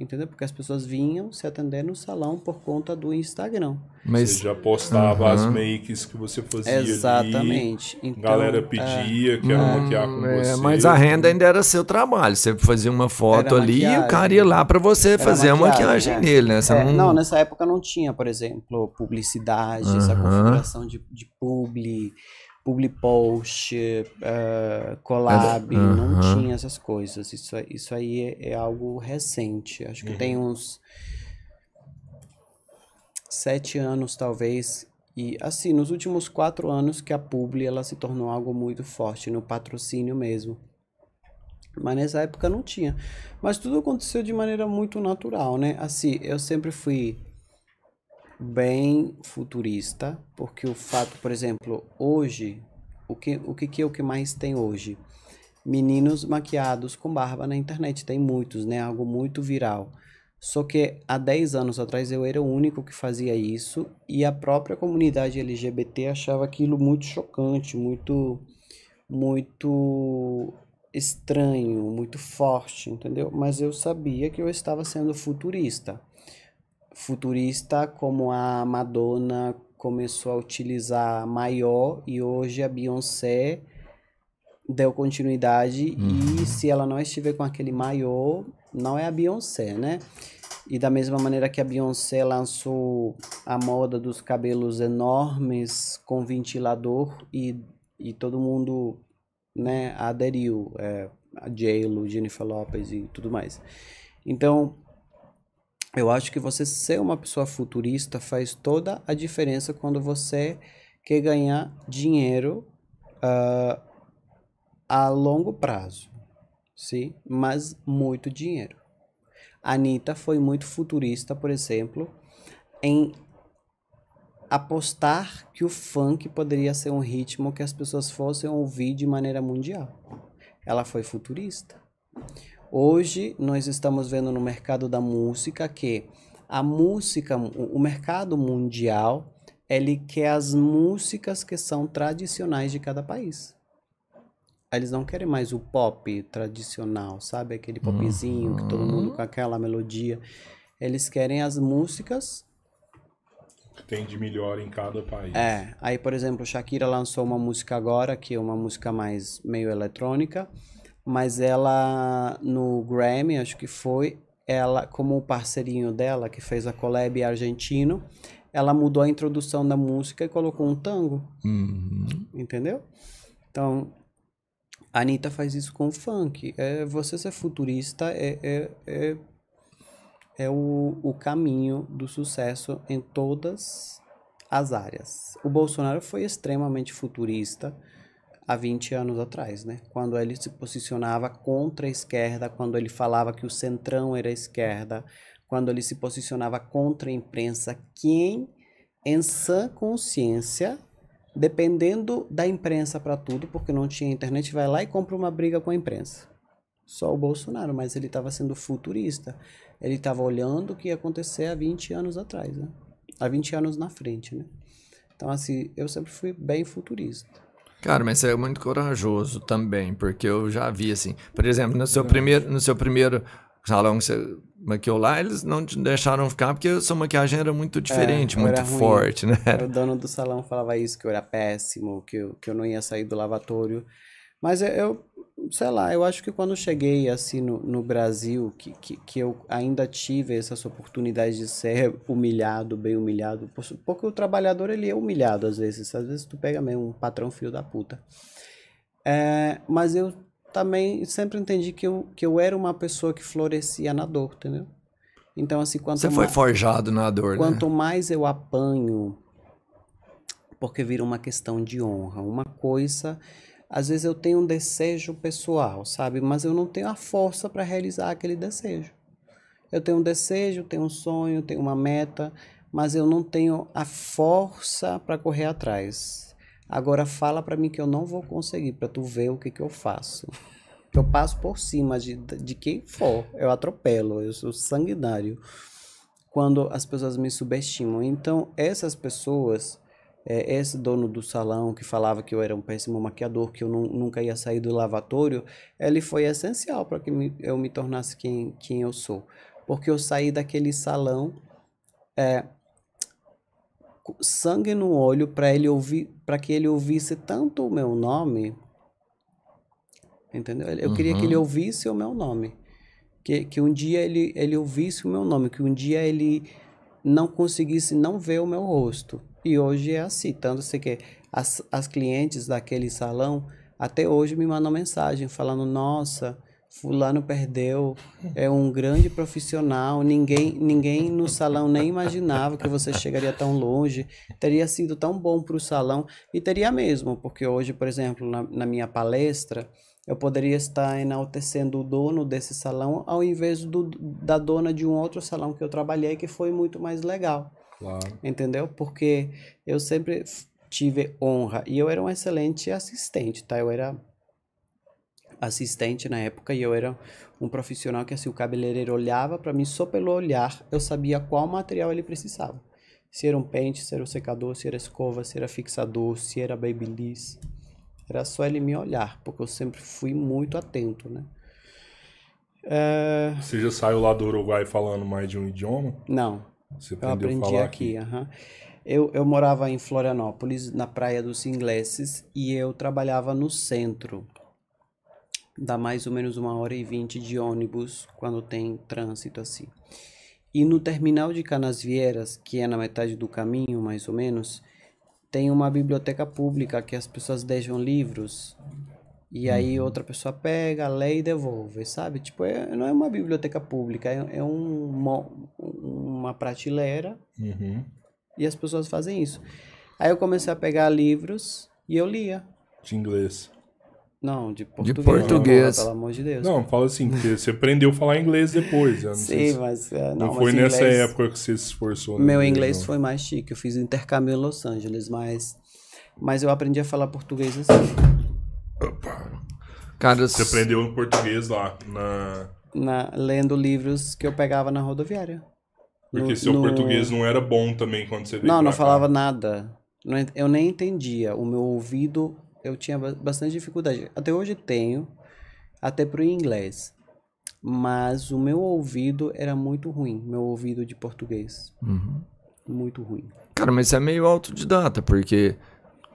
Entendeu? Porque as pessoas vinham se atender no salão por conta do Instagram. Mas... Você já postava uhum. as makes que você fazia. Exatamente. Ali, então, galera é. pedia, é... quer hum, maquiar com é, você. Mas a renda ainda era seu trabalho. Você fazia uma foto era ali e o cara ia lá para você era fazer maquiagem, a maquiagem é. nele. Né? É, não... não... nessa época não tinha, por exemplo, publicidade, uhum. essa configuração de, de publi public post, uh, collab, não tinha essas coisas. Isso, isso aí é, é algo recente. Acho que uhum. tem uns sete anos, talvez. E assim, nos últimos quatro anos que a publi ela se tornou algo muito forte no patrocínio mesmo. Mas nessa época não tinha. Mas tudo aconteceu de maneira muito natural, né? Assim, eu sempre fui bem futurista, porque o fato, por exemplo, hoje, o que, o que, que é o que mais tem hoje? Meninos maquiados com barba na internet, tem muitos, né? Algo muito viral. Só que há 10 anos atrás eu era o único que fazia isso e a própria comunidade LGBT achava aquilo muito chocante, muito muito estranho, muito forte, entendeu? Mas eu sabia que eu estava sendo futurista futurista como a Madonna começou a utilizar maior e hoje a Beyoncé deu continuidade hum. e se ela não estiver com aquele maior, não é a Beyoncé, né? E da mesma maneira que a Beyoncé lançou a moda dos cabelos enormes com ventilador e, e todo mundo né, aderiu, é, a J.Lo, Jennifer Lopez e tudo mais. Então, eu acho que você ser uma pessoa futurista faz toda a diferença quando você quer ganhar dinheiro uh, a longo prazo, sim? mas muito dinheiro. A Anitta foi muito futurista, por exemplo, em apostar que o funk poderia ser um ritmo que as pessoas fossem ouvir de maneira mundial. Ela foi futurista. Hoje nós estamos vendo no mercado da música que a música, o mercado mundial, ele quer as músicas que são tradicionais de cada país. Eles não querem mais o pop tradicional, sabe? Aquele uhum. popzinho que todo mundo com aquela melodia. Eles querem as músicas tem de melhor em cada país. É, aí por exemplo, Shakira lançou uma música agora que é uma música mais meio eletrônica mas ela no Grammy, acho que foi, ela como o parceirinho dela que fez a collab argentino, ela mudou a introdução da música e colocou um tango. Uhum. Entendeu? Então, a Anitta faz isso com o funk. É, você ser futurista é, é, é, é o, o caminho do sucesso em todas as áreas. O Bolsonaro foi extremamente futurista há 20 anos atrás, né? Quando ele se posicionava contra a esquerda, quando ele falava que o centrão era a esquerda, quando ele se posicionava contra a imprensa, quem em sã consciência, dependendo da imprensa para tudo, porque não tinha internet, vai lá e compra uma briga com a imprensa. Só o Bolsonaro, mas ele estava sendo futurista. Ele estava olhando o que ia acontecer há 20 anos atrás, né? Há 20 anos na frente, né? Então, assim, eu sempre fui bem futurista. Cara, mas você é muito corajoso também, porque eu já vi assim. Por exemplo, no seu uhum. primeiro, no seu primeiro salão que você maquiou lá, eles não te deixaram ficar porque a sua maquiagem era muito é, diferente, é, muito forte, ruim. né? o dono do salão falava isso, que eu era péssimo, que eu, que eu não ia sair do lavatório. Mas eu sei lá, eu acho que quando cheguei assim no, no Brasil, que, que, que eu ainda tive essas oportunidades de ser humilhado, bem humilhado, porque o trabalhador ele é humilhado às vezes, às vezes tu pega mesmo um patrão filho da puta. É, mas eu também sempre entendi que eu, que eu era uma pessoa que florescia na dor, entendeu? Então, assim, quanto Você foi mais, forjado na dor, né? Quanto né? mais eu apanho, porque vira uma questão de honra. Uma coisa às vezes eu tenho um desejo pessoal, sabe? Mas eu não tenho a força para realizar aquele desejo. Eu tenho um desejo, tenho um sonho, tenho uma meta, mas eu não tenho a força para correr atrás. Agora fala para mim que eu não vou conseguir, para tu ver o que, que eu faço. Eu passo por cima de, de quem for, eu atropelo, eu sou sanguinário. Quando as pessoas me subestimam. Então, essas pessoas é, esse dono do salão que falava que eu era um péssimo maquiador, que eu nunca ia sair do lavatório, ele foi essencial para que me, eu me tornasse quem, quem eu sou. Porque eu saí daquele salão é, sangue no olho para ele ouvir, para que ele ouvisse tanto o meu nome, entendeu? Eu uhum. queria que ele uhum. ouvisse o meu nome, que, que um dia ele ele ouvisse o meu nome, que um dia ele não conseguisse não ver o meu rosto, e hoje é assim, tanto assim que as, as clientes daquele salão até hoje me mandam mensagem falando, nossa, fulano perdeu, é um grande profissional, ninguém, ninguém no salão nem imaginava que você chegaria tão longe, teria sido tão bom para o salão, e teria mesmo, porque hoje, por exemplo, na, na, minha palestra, eu poderia estar enaltecendo o dono desse salão ao invés do, da dona de um outro salão que eu trabalhei, que foi muito mais legal. Claro. Entendeu? Porque eu sempre tive honra e eu era um excelente assistente, tá? Eu era assistente na época e eu era um profissional que assim o cabeleireiro olhava para mim só pelo olhar, eu sabia qual material ele precisava. Se era um pente, se era um secador, se era escova, se era fixador, se era babyliss. Era só ele me olhar, porque eu sempre fui muito atento, né? É... Você já saiu lá do Uruguai falando mais de um idioma? Não. Você eu aprendi aqui. aqui. Uhum. Eu, eu morava em Florianópolis, na Praia dos Ingleses, e eu trabalhava no centro. Dá mais ou menos uma hora e vinte de ônibus quando tem trânsito assim. E no terminal de Canasvieiras, que é na metade do caminho, mais ou menos, tem uma biblioteca pública que as pessoas deixam livros e aí uhum. outra pessoa pega, lê e devolve, sabe? Tipo, é, não é uma biblioteca pública, é, é um, uma, uma prateleira uhum. e as pessoas fazem isso. Aí eu comecei a pegar livros e eu lia. De inglês. Não, de português. De português. Não, pelo amor de Deus. Não, fala assim, porque você aprendeu a falar inglês depois. Não Sim, se... mas... É, não, não mas foi inglês... nessa época que você se esforçou. Né, Meu inglês foi mais chique, eu fiz intercâmbio em Los Angeles, mas... Mas eu aprendi a falar português assim. Opa. Cara, Você aprendeu português lá, na... na... lendo livros que eu pegava na rodoviária. Porque no, seu no... português não era bom também quando você veio Não, não cá. falava nada. Eu nem entendia. O meu ouvido, eu tinha bastante dificuldade. Até hoje tenho, até pro inglês. Mas o meu ouvido era muito ruim, meu ouvido de português. Uhum. Muito ruim. Cara, mas é meio autodidata, porque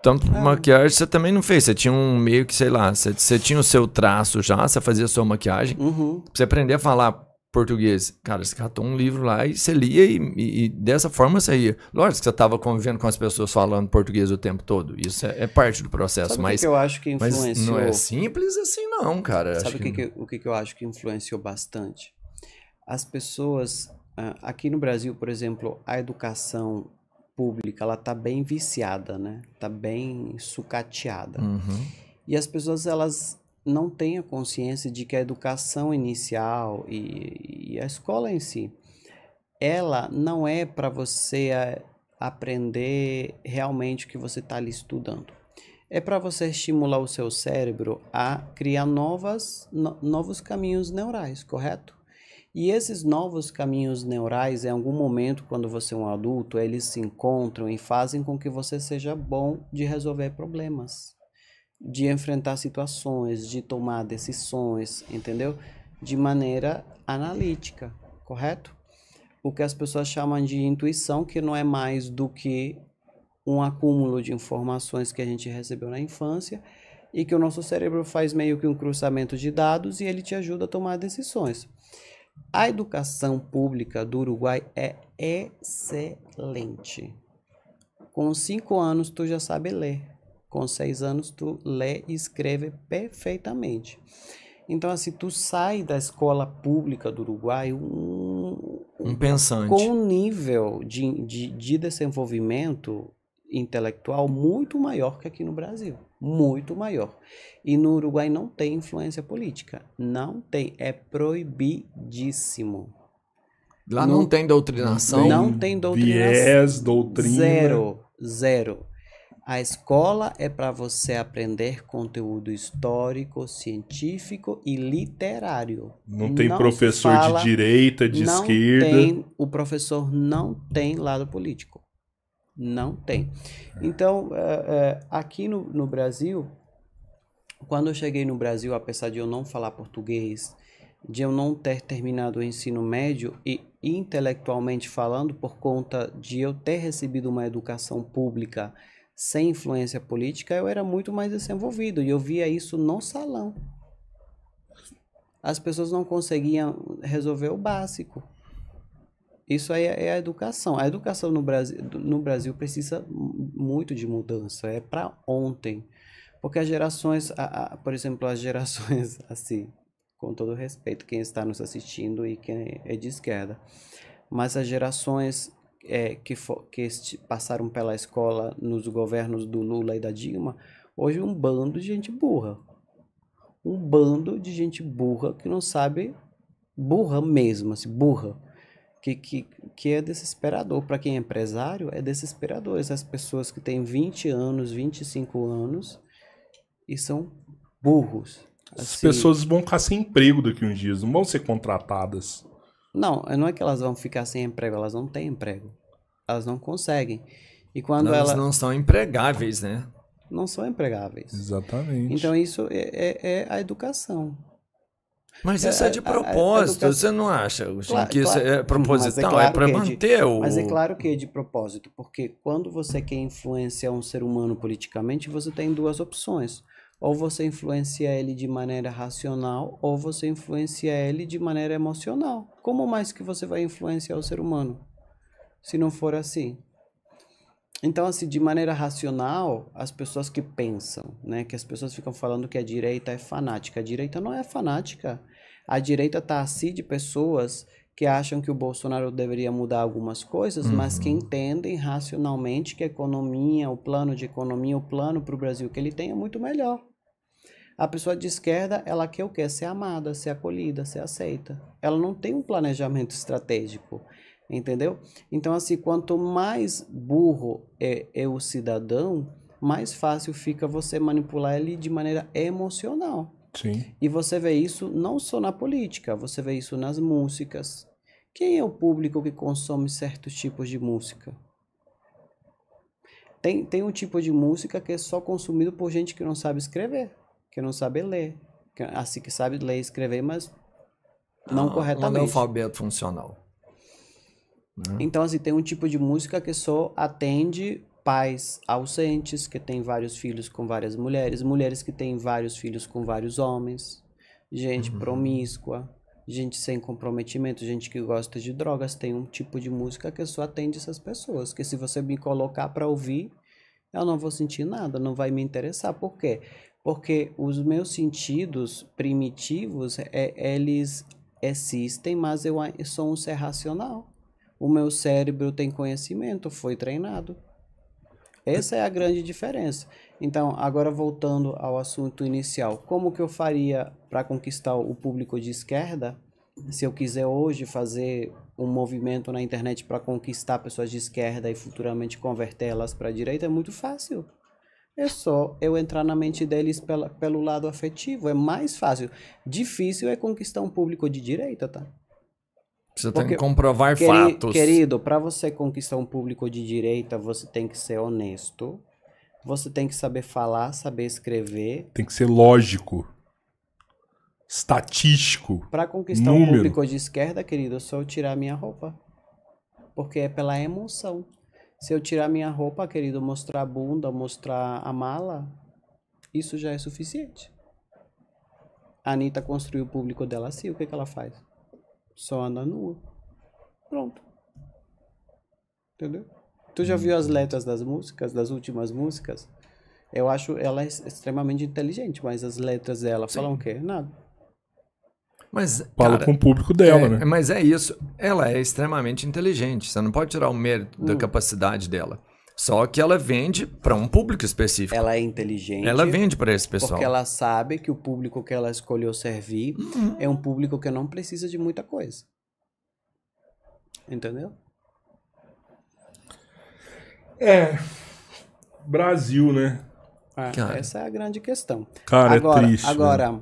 tanto é. maquiagem você também não fez. Você tinha um meio que, sei lá, você, você tinha o seu traço já, você fazia a sua maquiagem. Uhum. Você aprender a falar português. Cara, você catou um livro lá e você lia e, e, e dessa forma você ia. Lógico que você estava convivendo com as pessoas falando português o tempo todo. Isso é, é parte do processo. Sabe mas que eu acho que influenciou... não é simples assim não, cara. Sabe que, que, o que eu acho que influenciou bastante? As pessoas... Ah, aqui no Brasil, por exemplo, a educação pública, ela está bem viciada, né? Está bem sucateada. Uhum. E as pessoas, elas não têm a consciência de que a educação inicial e, e a escola em si, ela não é para você a, aprender realmente o que você está ali estudando. É para você estimular o seu cérebro a criar novas, no, novos caminhos neurais, correto? E esses novos caminhos neurais, em algum momento, quando você é um adulto, eles se encontram e fazem com que você seja bom de resolver problemas, de enfrentar situações, de tomar decisões, entendeu? De maneira analítica, correto? O que as pessoas chamam de intuição, que não é mais do que um acúmulo de informações que a gente recebeu na infância e que o nosso cérebro faz meio que um cruzamento de dados e ele te ajuda a tomar decisões. A educação pública do Uruguai é excelente. Com cinco anos tu já sabe ler. Com seis anos tu lê e escreve perfeitamente. Então assim tu sai da escola pública do Uruguai um, um pensante com um nível de, de, de desenvolvimento intelectual muito maior que aqui no Brasil muito maior. E no Uruguai não tem influência política. Não tem. É proibidíssimo. Lá não, não tem doutrinação. Não tem doutrinação. Viés, doutrina. Zero. Zero. A escola é para você aprender conteúdo histórico, científico e literário. Não tem não professor fala, de direita, de não esquerda. Tem, o professor não tem lado político. Não tem. É. Então, é, é, aqui no, no Brasil, quando eu cheguei no Brasil, apesar de eu não falar português, de eu não ter terminado o ensino médio e intelectualmente falando, por conta de eu ter recebido uma educação pública sem influência política, eu era muito mais desenvolvido e eu via isso no salão. As pessoas não conseguiam resolver o básico. Isso aí é, é a educação. A educação no Brasil, no Brasil precisa muito de mudança. É para ontem. Porque as gerações, a, a, por exemplo, as gerações, <laughs> assim, com todo respeito, quem está nos assistindo e quem é de esquerda, mas as gerações é, que, for, que passaram pela escola nos governos do Lula e da Dilma, hoje um bando de gente burra. Um bando de gente burra que não sabe, burra mesmo, assim, burra que, que, que é desesperador. Para quem é empresário, é desesperador. Essas pessoas que têm 20 anos, 25 anos e são burros. As assim. pessoas vão ficar sem emprego daqui uns dias, não vão ser contratadas. Não, é, não é que elas vão ficar sem emprego, elas não têm emprego. Elas não conseguem. E quando elas não são empregáveis, né? Não são empregáveis. Exatamente. Então isso é, é, é a educação. Mas isso é, é de é, é, propósito, você não acha, Agostinho, que isso é proposital? Claro é para manter o. Mas é claro que é de propósito, porque quando você quer influenciar um ser humano politicamente, você tem duas opções. Ou você influencia ele de maneira racional, ou você influencia ele de maneira emocional. Como mais que você vai influenciar o ser humano? Se não for assim. Então, assim, de maneira racional, as pessoas que pensam, né, que as pessoas ficam falando que a direita é fanática. A direita não é fanática. A direita está assim de pessoas que acham que o Bolsonaro deveria mudar algumas coisas, uhum. mas que uhum. entendem racionalmente que a economia, o plano de economia, o plano para o Brasil que ele tem é muito melhor. A pessoa de esquerda, ela quer o quê? Ser amada, ser acolhida, ser aceita. Ela não tem um planejamento estratégico entendeu? Então, assim, quanto mais burro é, é o cidadão, mais fácil fica você manipular ele de maneira emocional. Sim. E você vê isso não só na política, você vê isso nas músicas. Quem é o público que consome certos tipos de música? Tem, tem um tipo de música que é só consumido por gente que não sabe escrever, que não sabe ler. Que, assim, que sabe ler e escrever, mas não ah, corretamente. Um analfabeto funcional. Né? Então, assim, tem um tipo de música que só atende pais ausentes, que têm vários filhos com várias mulheres, mulheres que têm vários filhos com vários homens, gente uhum. promíscua, gente sem comprometimento, gente que gosta de drogas. Tem um tipo de música que só atende essas pessoas, que se você me colocar para ouvir, eu não vou sentir nada, não vai me interessar. Por quê? Porque os meus sentidos primitivos, é, eles existem, mas eu sou um ser racional o meu cérebro tem conhecimento, foi treinado. Essa é a grande diferença. Então, agora voltando ao assunto inicial, como que eu faria para conquistar o público de esquerda? Se eu quiser hoje fazer um movimento na internet para conquistar pessoas de esquerda e futuramente converter elas para a direita, é muito fácil. É só eu entrar na mente deles pela, pelo lado afetivo, é mais fácil. Difícil é conquistar um público de direita, tá? Você Porque, tem que comprovar queri, fatos. Querido, para você conquistar um público de direita, você tem que ser honesto. Você tem que saber falar, saber escrever. Tem que ser lógico. Estatístico. Para conquistar número. um público de esquerda, querido, é só eu tirar minha roupa. Porque é pela emoção. Se eu tirar minha roupa, querido, mostrar a bunda, mostrar a mala, isso já é suficiente. A Anitta construiu o público dela assim, o que, que ela faz? só anda nua. Pronto. Entendeu? Tu já viu as letras das músicas, das últimas músicas? Eu acho ela extremamente inteligente, mas as letras dela Sim. falam o quê? Nada. Mas, Fala cara, com o público dela, é, né? Mas é isso. Ela é extremamente inteligente. Você não pode tirar o mérito hum. da capacidade dela. Só que ela vende para um público específico. Ela é inteligente. Ela vende para esse pessoal. Porque ela sabe que o público que ela escolheu servir uhum. é um público que não precisa de muita coisa. Entendeu? É. Brasil, né? É, essa é a grande questão. Cara, é agora, é triste. Agora, né?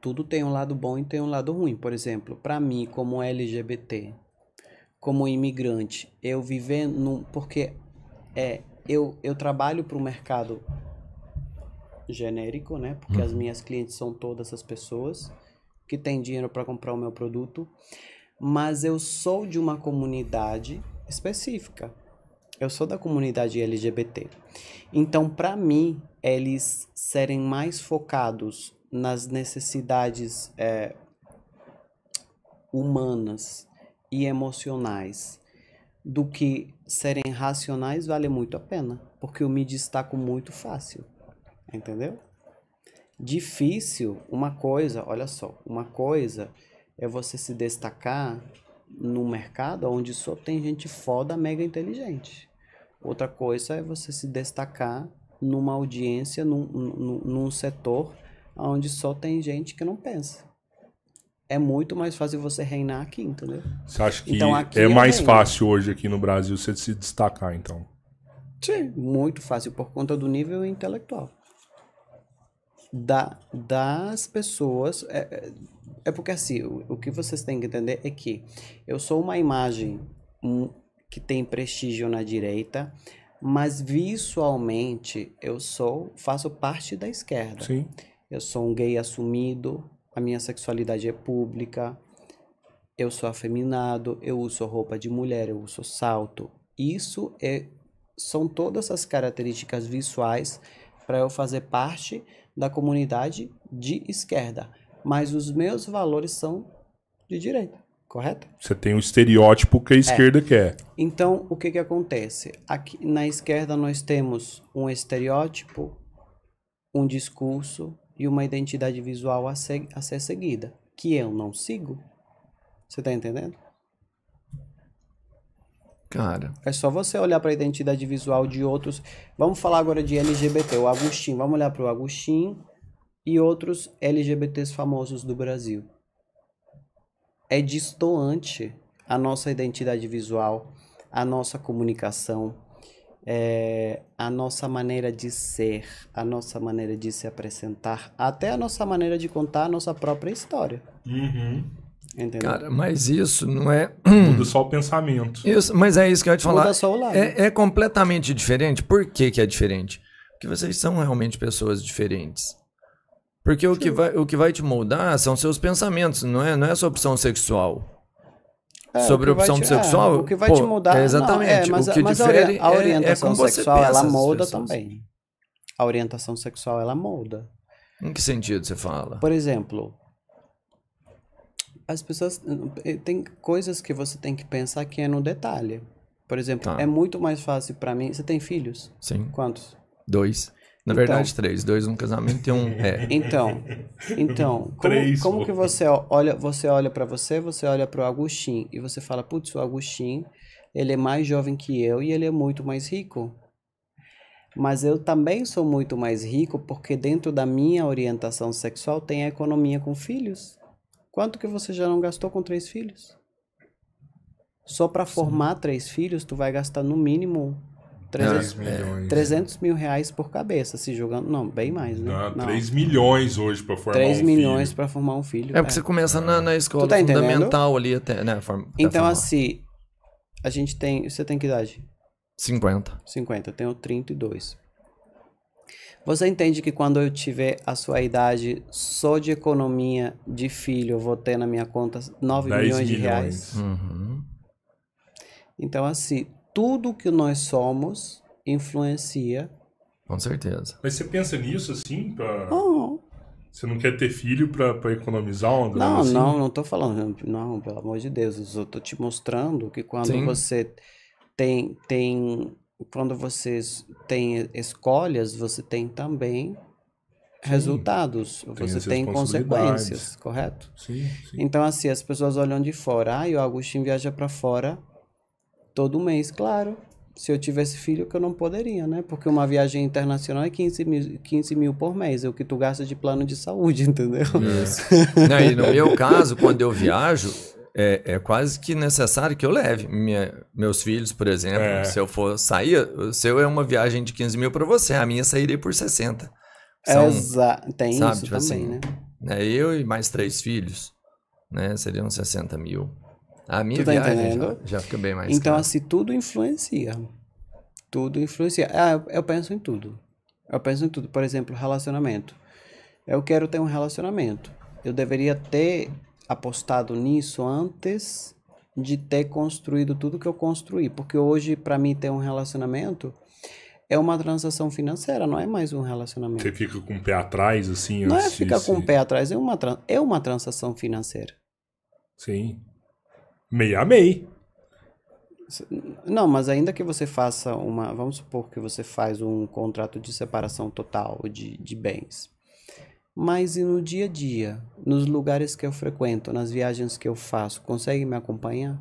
tudo tem um lado bom e tem um lado ruim. Por exemplo, para mim, como LGBT, como imigrante, eu viver num. Porque é, eu, eu trabalho para o mercado genérico, né? Porque hum. as uhum. minhas clientes são todas as pessoas que têm dinheiro para comprar o meu produto. Mas eu sou de uma comunidade específica. Eu sou da comunidade LGBT. Então, para mim, eles serem mais focados nas necessidades é, humanas e emocionais do que serem racionais vale muito a pena, porque eu me destaco muito fácil. Entendeu? Difícil, uma coisa, olha só, uma coisa é você se destacar no mercado onde só tem gente foda, mega inteligente. Outra coisa é você se destacar numa audiência, num, num, num setor onde só tem gente que não pensa é muito mais fácil você reinar aqui, entendeu? Você acha que então, é, é mais reino. fácil hoje aqui no Brasil você se destacar, então? Sim, muito fácil, por conta do nível intelectual. Da, das pessoas. É, é, é porque assim, o, o que vocês têm que entender é que eu sou uma imagem um, que tem prestígio na direita, mas visualmente eu sou, faço parte da esquerda. Sim. Eu sou um gay assumido, a minha sexualidade é pública, eu sou afeminado, eu uso roupa de mulher, eu uso salto. Isso é são todas as características visuais para eu fazer parte da comunidade de esquerda, mas os meus valores são de direita, correto? Você tem o um estereótipo que a é. esquerda é. quer. Então, o que que acontece? Aqui na esquerda nós temos um estereótipo, um discurso, e uma identidade visual a ser, a ser seguida, que eu não sigo. Você está entendendo? Cara. É só você olhar para a identidade visual de outros. Vamos falar agora de LGBT, o Agostinho. Vamos olhar para o Agostinho e outros LGBTs famosos do Brasil. É distoante a nossa identidade visual, a nossa comunicação, é, a nossa maneira de ser, a nossa maneira de se apresentar, até a nossa maneira de contar a nossa própria história. Uhum. Entendeu? Cara, mas isso não é. <clears throat> Muda só o pensamento. Isso, mas é isso que eu ia te falar. Muda só o lado. É, é completamente diferente. Por que, que é diferente? Porque vocês são realmente pessoas diferentes. Porque o que, vai, o que vai te moldar são seus pensamentos, não é, não é a sua opção sexual. É, sobre a opção te, sexual. É, o que vai pô, te mudar. É exatamente. Não, é, mas, o que mas difere a, é- é orientação sexual, ela molda também. A orientação sexual, ela molda. Em que sentido você fala? Por exemplo, as pessoas. Eh, tem coisas que você tem que pensar que é no detalhe. Por exemplo, tá. é muito mais fácil para mim. Você tem filhos? Sim. Quantos? Dois. Na então, verdade, três. Dois num casamento e um. <laughs> É. é. Então, então <laughs> como, três, como que você olha você olha para você, você olha para o Agostinho e você fala, putz, o Agostinho, ele é mais jovem que eu e ele é muito mais rico. Mas eu também sou muito mais rico porque dentro da minha orientação sexual tem a economia com filhos. Quanto que você já não gastou com três filhos? Só para formar três filhos, tu vai gastar no mínimo 300, é, 300 mil reais por cabeça, se jogando. Não, bem mais, né? não. 3 milhões hoje para formar um filho. 3 milhões para formar um filho. É, porque é. você começa na, na escola tá fundamental ali até, né? Form, então, formar. assim, a gente tem. Você tem que idade? 50. 50, eu tenho 32. Você entende que quando eu tiver a sua idade, só de economia de filho, eu vou ter na minha conta 9 milhões, milhões, de reais? Uhum. Então, assim, tudo que nós somos influencia. Com certeza. Mas você pensa nisso assim? Pra... Oh. Você não quer ter filho para economizar onda? Não, assim? não, não tô falando. Não, pelo amor de Deus. Eu tô te mostrando que quando Sim. você tem, tem. Quando você tem escolhas, você tem também resultados, você tem, tem consequências, correto? Sim, sim, Então, assim, as pessoas olham de fora, ah, e o Agostinho viaja para fora Todo mês, claro. Se eu tivesse filho, que eu não poderia, né? Porque uma viagem internacional é 15 mil, 15 mil por mês, é o que tu gasta de plano de saúde, <laughs> entendeu? Isso. não, e no meu caso, quando eu viajo, é, é quase que necessário que eu leve minha, meus filhos, por exemplo. É. Se eu for sair, o seu é uma viagem de 15 mil para você, a minha sairia por 60. Exato, tem sabe, isso tipo assim, também, assim, né? Eu e mais três filhos, né? Seriam 60 mil. A minha tu tá viagem entendendo? Já, já fica bem mais Então, assim, tudo influencia. Tudo influencia. Ah, eu, eu penso em tudo. Eu penso em tudo. Por exemplo, relacionamento. Eu quero ter um relacionamento. Eu deveria ter apostado nisso antes de ter construído tudo que eu construí. Porque hoje, para mim, ter um relacionamento é uma transação financeira, não é mais um relacionamento. Você fica com o pé atrás, assim? Não é ficar com o pé atrás, é uma, é uma transação financeira. Sim meia amei. Não, mas ainda que você faça uma. Vamos supor que você faz um contrato de separação total de, de bens. Mas e no dia a dia, nos lugares que eu frequento, nas viagens que eu faço, consegue me acompanhar?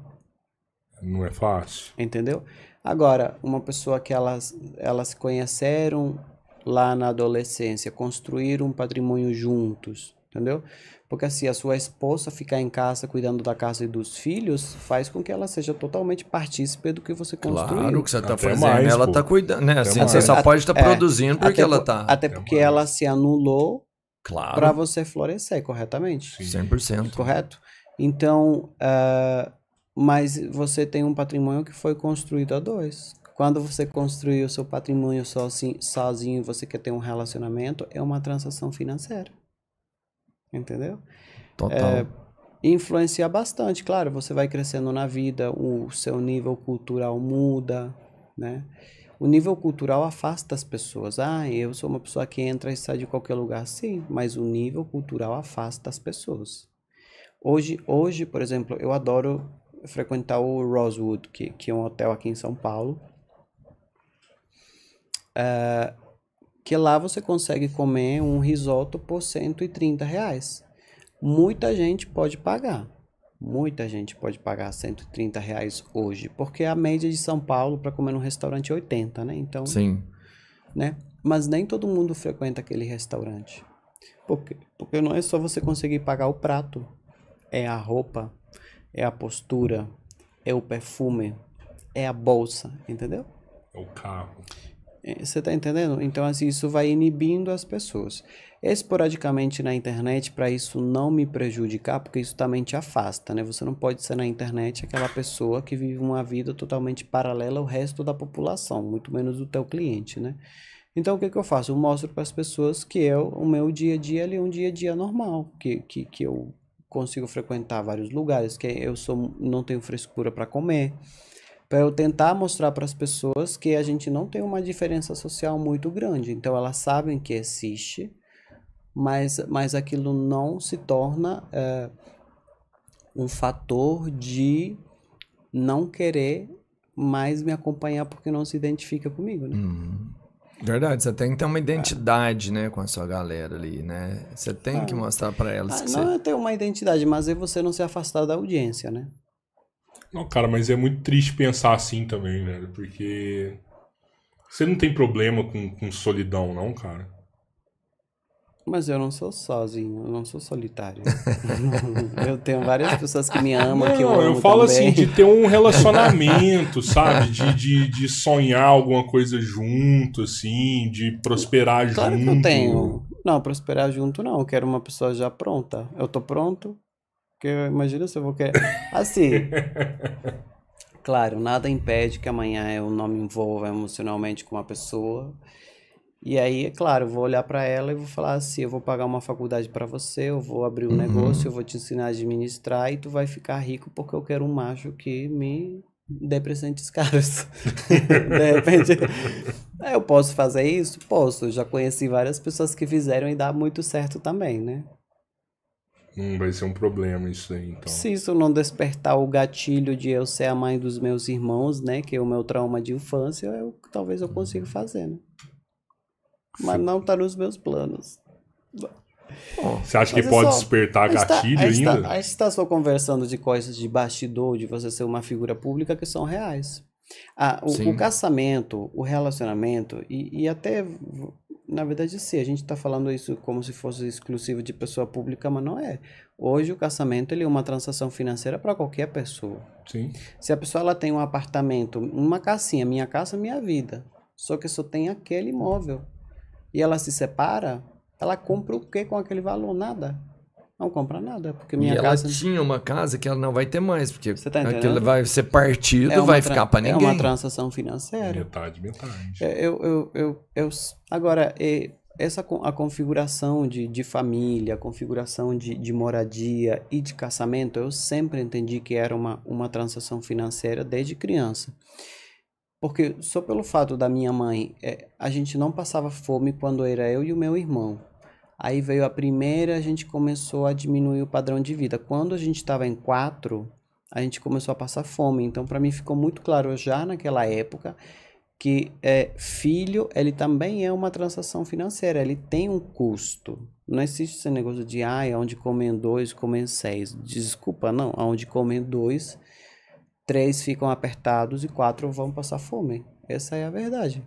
Não é fácil. Entendeu? Agora, uma pessoa que elas, elas se conheceram lá na adolescência, construíram um patrimônio juntos, entendeu? Porque se assim, a sua esposa ficar em casa cuidando da casa e dos filhos, faz com que ela seja totalmente partícipe do que você construiu. Claro que você está fazendo, mais, ela está cuidando, né? Assim, você só pode estar tá é, produzindo porque ela está. Até porque ela se anulou claro. para você florescer corretamente. Sim. 100%. Correto? Então, uh, mas você tem um patrimônio que foi construído a dois. Quando você construiu o seu patrimônio sozinho e você quer ter um relacionamento, é uma transação financeira entendeu? Total. É, influencia bastante, claro, você vai crescendo na vida, o seu nível cultural muda, né? O nível cultural afasta as pessoas. Ah, eu sou uma pessoa que entra e sai de qualquer lugar. Sim, mas o nível cultural afasta as pessoas. Hoje, hoje por exemplo, eu adoro frequentar o Rosewood, que, que é um hotel aqui em São Paulo. Uh, que lá você consegue comer um risoto por 130 reais. Muita gente pode pagar. Muita gente pode pagar 130 reais hoje, porque é a média de São Paulo para comer num restaurante é 80, né? Então, Sim. Né? Mas nem todo mundo frequenta aquele restaurante. Porque, porque não é só você conseguir pagar o prato, é a roupa, é a postura, é o perfume, é a bolsa, entendeu? É o carro. Você está entendendo? Então, assim, isso vai inibindo as pessoas. Esporadicamente na internet, para isso não me prejudicar, porque isso também te afasta, né? Você não pode ser na internet aquela pessoa que vive uma vida totalmente paralela ao resto da população, muito menos do teu cliente, né? Então, o que, que eu faço? Eu mostro para as pessoas que é o meu dia a dia ali, um dia a dia normal, que, que, que eu consigo frequentar vários lugares, que eu sou, não tenho frescura para comer, para eu tentar mostrar para as pessoas que a gente não tem uma diferença social muito grande. Então elas sabem que existe, mas, mas aquilo não se torna é, um fator de não querer mais me acompanhar porque não se identifica comigo, né? Uhum. Verdade, você tem que ter uma identidade, né, com a sua galera ali, né? Você tem que ah. mostrar para elas ah, que não, você... eu tenho uma identidade, mas é você não se afastar da audiência, né? Não, cara, mas é muito triste pensar assim também, né? Porque você não tem problema com, com solidão, não, cara? Mas eu não sou sozinho, eu não sou solitário. <laughs> eu tenho várias pessoas que me amam, não, que eu amo eu falo também. assim, de ter um <laughs> relacionamento, sabe? De, de, de, sonhar alguma coisa junto, assim, de prosperar claro junto. Claro que eu tenho. Não, prosperar junto não, eu quero uma pessoa já pronta. Eu tô pronto, porque imagina se eu vou querer. Assim. <laughs> claro, nada impede que amanhã eu não me envolva emocionalmente com uma pessoa. E aí, é claro, eu vou olhar para ela e vou falar assim: eu vou pagar uma faculdade para você, eu vou abrir um uhum. negócio, eu vou te ensinar a administrar e tu vai ficar rico porque eu quero um macho que me dê presentes caros. <laughs> de repente. Eu posso fazer isso? Posso. Eu já conheci várias pessoas que fizeram e dá muito certo também, né? Hum, vai ser um problema isso aí, então. Se isso não despertar o gatilho de eu ser a mãe dos meus irmãos, né? Que é o meu trauma de infância, eu, talvez eu consiga fazer, né? Mas não tá nos meus planos. Bom, você acha que é pode só, despertar gatilho ainda? a gente está só conversando de coisas de bastidor, de você ser uma figura pública que são reais. Ah, o, o, casamento, o relacionamento e, e até na verdade, sim, a gente está falando isso como se fosse exclusivo de pessoa pública, mas não é. Hoje o casamento ele é uma transação financeira para qualquer pessoa. Sim. Se a pessoa ela tem um apartamento, uma casinha, minha casa, minha vida, só que só tem aquele imóvel e ela se separa, ela compra o que com aquele valor? Nada. Não compra nada, porque minha e casa... ela tinha uma casa que ela não vai ter mais, porque tá aquilo vai ser partido, é vai ficar para ninguém. É uma transação financeira. Metade, metade. É, eu, eu, eu, eu, agora, essa a configuração de, de família, a configuração de, de moradia e de casamento, eu sempre entendi que era uma, uma transação financeira desde criança. Porque só pelo fato da minha mãe, é, a gente não passava fome quando era eu e o meu irmão. Aí veio a primeira, a gente começou a diminuir o padrão de vida. Quando a gente estava em quatro, a gente começou a passar fome. Então, para mim, ficou muito claro já naquela época que é, filho, ele também é uma transação financeira, ele tem um custo. Não existe esse negócio de, ah, onde comem dois, comem seis. Desculpa, não. Onde comem dois, três ficam apertados e quatro vão passar fome. Essa é a verdade.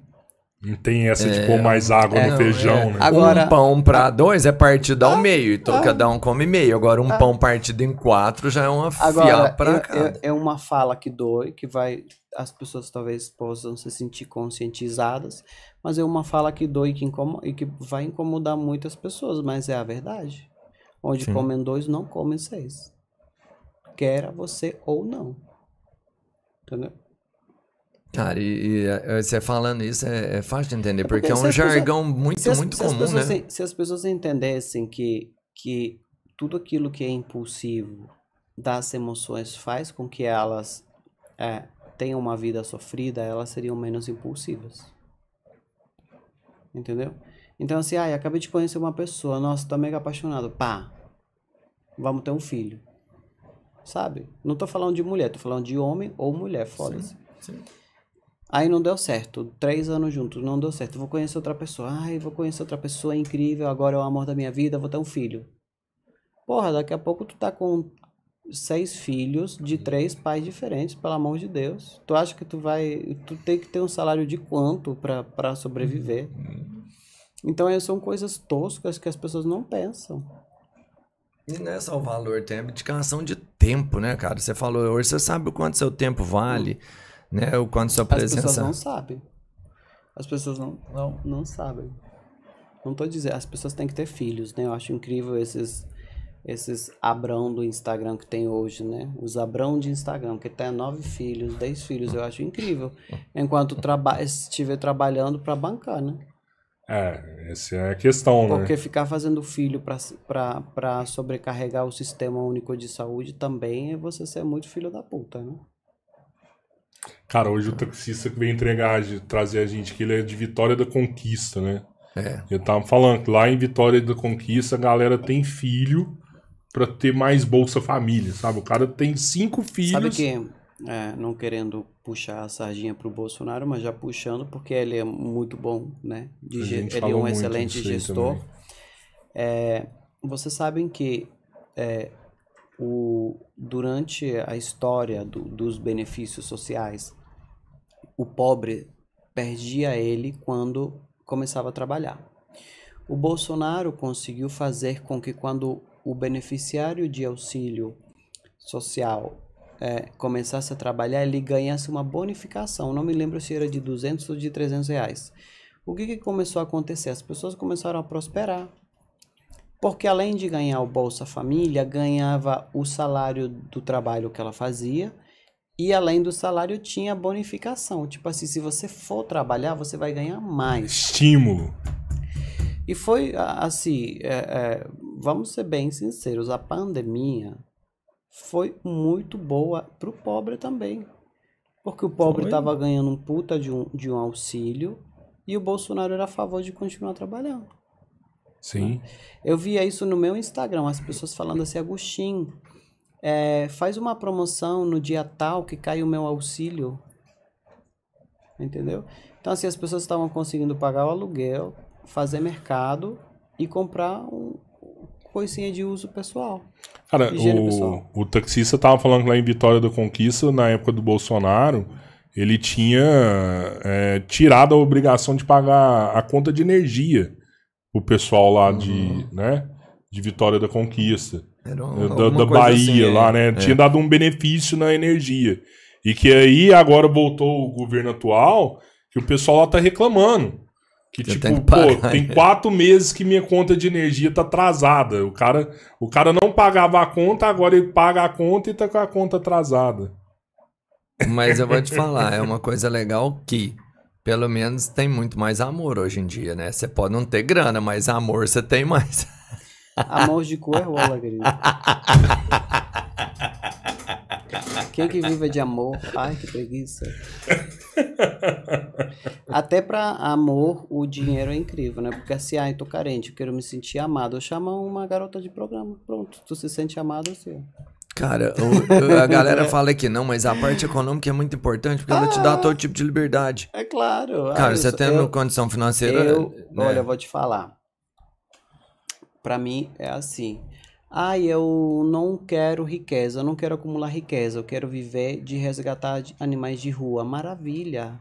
Não tem essa de pôr é, mais água no é, feijão, é. né? Agora, um pão para dois é partido ao ah, meio, então ah, cada um come meio. Agora, um ah, pão partido em quatro já é uma fia para é, é, é uma fala que doe, que vai... As pessoas talvez possam se sentir conscientizadas, mas é uma fala que doe que incomoda, e que vai incomodar muitas pessoas, mas é a verdade. Onde Sim. comem dois, não comem seis. Quer você ou não. Entendeu? Cara, e, e é, é, você falando isso é, é fácil de entender, é porque, é, porque é um jargão pessoas, muito, as, muito comum, né? Se, se as pessoas entendessem que, que tudo aquilo que é impulsivo das emoções faz com que elas é, tenham uma vida sofrida, elas seriam menos impulsivas. Entendeu? Então, assim, ah, acabei de conhecer uma pessoa, nossa, tô mega apaixonado, pá, vamos ter um filho. Sabe? Não tô falando de mulher, tô falando de homem ou mulher, foda-se. Sim, sim. Aí não deu certo. Três anos juntos, não deu certo. Vou conhecer outra pessoa. Ai, vou conhecer outra pessoa é incrível. Agora é o amor da minha vida, vou ter um filho. Porra, daqui a pouco tu tá com seis filhos de uhum. três pais diferentes, pelo amor de Deus. Tu acha que tu vai. Tu tem que ter um salário de quanto para sobreviver? Uhum. Uhum. Então, essas são coisas toscas que as pessoas não pensam. E não é só o valor, tem a dedicação de tempo, né, cara? Você falou, hoje você sabe o quanto seu tempo vale. Hum né? O quanto sua presença. As pessoas não sabem. As pessoas não, não. não sabem. Não tô dizendo, as pessoas têm que ter filhos, né? Eu acho incrível esses esses abrão do Instagram que tem hoje, né? Os abrão de Instagram, que tem nove filhos, dez filhos, eu acho incrível. Enquanto traba estiver trabalhando para bancar, né? É, essa é a questão, né? Porque né? ficar fazendo filho para sobrecarregar o sistema único de saúde também é você ser muito filho da puta, né? Cara, hoje o taxista que vem entregar, trazer a gente, que ele é de Vitória da Conquista, né? É. Eu tava falando que lá em Vitória da Conquista a galera tem filho para ter mais Bolsa Família, sabe? O cara tem cinco filhos. Sabe que, é, não querendo puxar a sardinha pro Bolsonaro, mas já puxando, porque ele é muito bom, né? De ele é um excelente gestor. É, vocês sabem que é, o, durante a história do, dos benefícios sociais, o pobre perdia ele quando começava a trabalhar. O Bolsonaro conseguiu fazer com que quando o beneficiário de auxílio social é, começasse a trabalhar, ele ganhasse uma bonificação. Não me lembro se era de 200 ou de 300 reais. O que, que começou a acontecer? As pessoas começaram a prosperar, porque além de ganhar o Bolsa Família, ganhava o salário do trabalho que ela fazia e além do salário tinha bonificação. Tipo assim, se você for trabalhar, você vai ganhar mais. Estímulo. E foi assim, é, é, vamos ser bem sinceros, a pandemia foi muito boa para o pobre também. Porque o pobre estava ganhando um puta de um, de um auxílio e o Bolsonaro era a favor de continuar trabalhando. Sim. Né? Eu via isso no meu Instagram, as pessoas falando assim, Agostinho, é, faz uma promoção no dia tal que cai o meu auxílio. Entendeu? Então, assim, as pessoas estavam conseguindo pagar o aluguel, fazer mercado e comprar um coisinha de uso pessoal. Cara, o, pessoal. o taxista tava falando que lá em Vitória da Conquista, na época do Bolsonaro, ele tinha é, tirado a obrigação de pagar a conta de energia o pessoal lá uhum. de, né, de Vitória da Conquista, da, da Bahia assim, é. lá, né? É. Tinha dado um benefício na energia. E que aí agora voltou o governo atual, que o pessoal lá tá reclamando. Que, eu tipo, pô, tem né? quatro meses que minha conta de energia tá atrasada. O cara, o cara não pagava a conta, agora ele paga a conta e tá com a conta atrasada. Mas eu vou te falar, é uma coisa legal que pelo menos tem muito mais amor hoje em dia, né? Você pode não ter grana, mas amor você tem mais. Amor de cu é rola, querido. Quem que vive de amor? Ai, que preguiça. Até para amor, o dinheiro é incrível, né? Porque assim, ai, tô carente, eu quero me sentir amado. Eu chamo uma garota de programa. Pronto, tu se sente amado assim, é ó. Cara, o, a galera <laughs> fala que não, mas a parte econômica é muito importante porque ah, ela te dá todo tipo de liberdade. É claro. Ah, Cara, você tendo eu, condição financeira. Eu, né? Olha, eu vou te falar. Para mim é assim. Ai, eu não quero riqueza, eu não quero acumular riqueza, eu quero viver de resgatar animais de rua. Maravilha!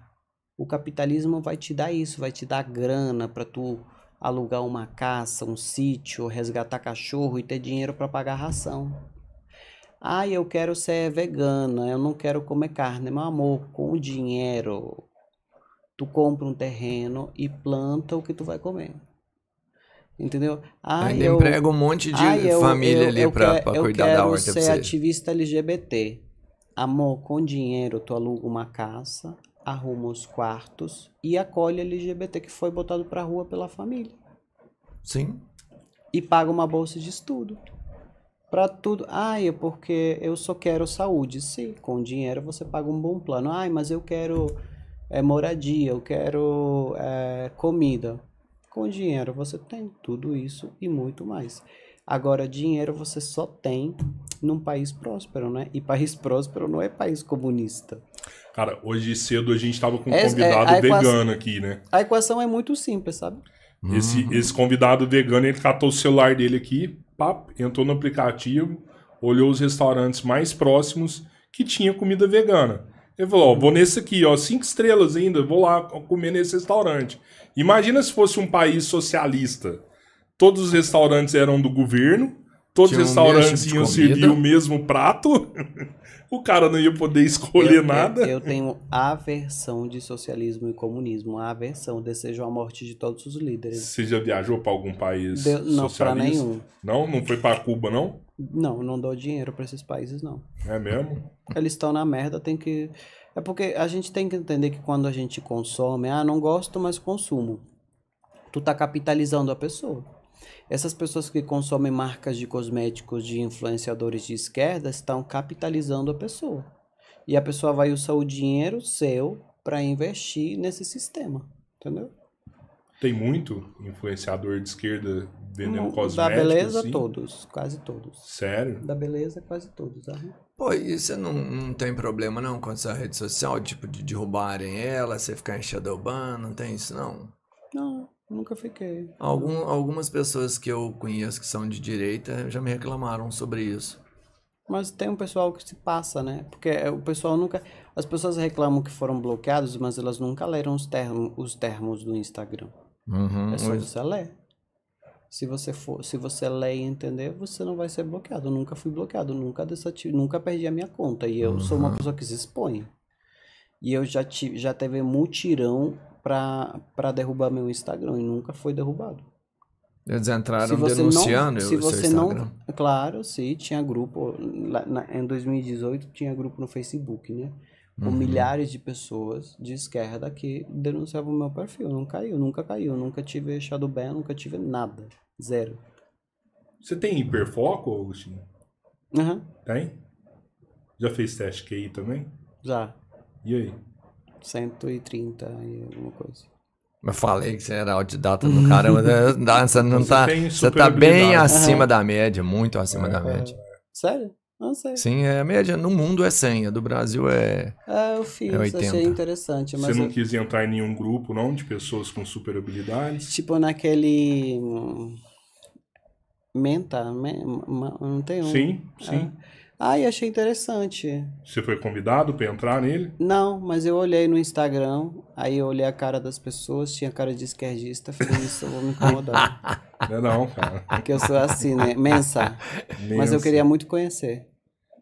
O capitalismo vai te dar isso, vai te dar grana para tu alugar uma caça, um sítio, resgatar cachorro e ter dinheiro para pagar ração. Ai, eu quero ser vegana, eu não quero comer carne. Meu amor, com o dinheiro, tu compra um terreno e planta o que tu vai comer. Entendeu? Ah, Ainda eu, emprega um monte de família eu, eu, ali para cuidar eu quero da horta. Ser você. ativista LGBT. Amor, com dinheiro tu aluga uma casa, arruma os quartos e acolhe LGBT que foi botado pra rua pela família. Sim. E paga uma bolsa de estudo para tudo. Ai, é porque eu só quero saúde. Sim, com dinheiro você paga um bom plano. Ai, mas eu quero é, moradia, eu quero é, comida. Com dinheiro você tem tudo isso e muito mais. Agora, dinheiro você só tem num país próspero, né? E país próspero não é país comunista. Cara, hoje cedo a gente estava com um é, convidado é, equação, vegano aqui, né? A equação é muito simples, sabe? Esse, uhum. esse convidado vegano, ele catou o celular dele aqui, pap, entrou no aplicativo, olhou os restaurantes mais próximos que tinha comida vegana. Ele falou, ó, vou nesse aqui, ó, cinco estrelas ainda, vou lá comer nesse restaurante. Imagina se fosse um país socialista. Todos os restaurantes eram do governo, todos os restaurantes iam servir o mesmo prato. <laughs> o cara não ia poder escolher eu, nada. Eu, eu tenho aversão de socialismo e comunismo, aversão. Desejo a morte de todos os líderes. Você já viajou para algum país Não, para nenhum. Não? Não foi para Cuba, não? Não, não dou dinheiro para esses países, não. É mesmo? Eles estão na merda, tem que... É porque a gente tem que entender que quando a gente consome, ah, não gosto, mas consumo. Tu tá capitalizando a pessoa. Essas pessoas que consomem marcas de cosméticos de influenciadores de esquerda estão capitalizando a pessoa. E a pessoa vai usar o dinheiro seu para investir nesse sistema, entendeu? Tem muito influenciador de esquerda vendendo cosméticos? Da beleza, assim? todos. Quase todos. Sério? Da beleza, quase todos. Aham. Pô, e você não, não tem problema não com essa rede social? Tipo, de derrubarem ela, você ficar enxadobando não tem isso não? Não. Nunca fiquei. Algum, algumas pessoas que eu conheço que são de direita já me reclamaram sobre isso. Mas tem um pessoal que se passa, né? Porque é, o pessoal nunca. As pessoas reclamam que foram bloqueadas, mas elas nunca leram os, termo, os termos do Instagram. Uhum, é só hoje... você ler. Se você for, se você ler e entender, você não vai ser bloqueado. Eu nunca fui bloqueado, nunca desativo, nunca perdi a minha conta. E eu uhum. sou uma uhum. pessoa que se expõe. E eu já tive, já teve mutirão para derrubar meu Instagram e nunca foi derrubado. Eles entraram se denunciando não, se você Instagram. não Claro, sim, tinha grupo. Lá, na, em 2018 tinha grupo no Facebook, né? Com uhum. milhares de pessoas de esquerda que denunciavam o meu perfil. Não caiu, nunca caiu. Nunca tive shadow ban, nunca tive nada. Zero. Você tem hiperfoco, Agostinho? Aham. Uhum. Tem? Já fez teste QI também? Já. E aí? 130 e alguma coisa. Eu falei que você era autodidata do caramba. Né? <laughs> Você não você tá. Você tá bem acima uhum. da média, muito acima é, da média. É. Sério? Não sei. Sim, é, a média no mundo é 100, a do Brasil é. É, eu fiz, é 80. achei interessante. Mas você não eu... quis entrar em nenhum grupo, não, de pessoas com super habilidades? Tipo naquele. Hum, menta, me... não tem um. Sim, é. sim. Ah, e achei interessante. Você foi convidado para entrar nele? Não, mas eu olhei no Instagram, aí eu olhei a cara das pessoas, tinha cara de esquerdista, falei, isso eu vou me incomodar. <laughs> Não é não, cara. Porque eu sou assim, né? Mensa. Mensa. Mas eu queria muito conhecer.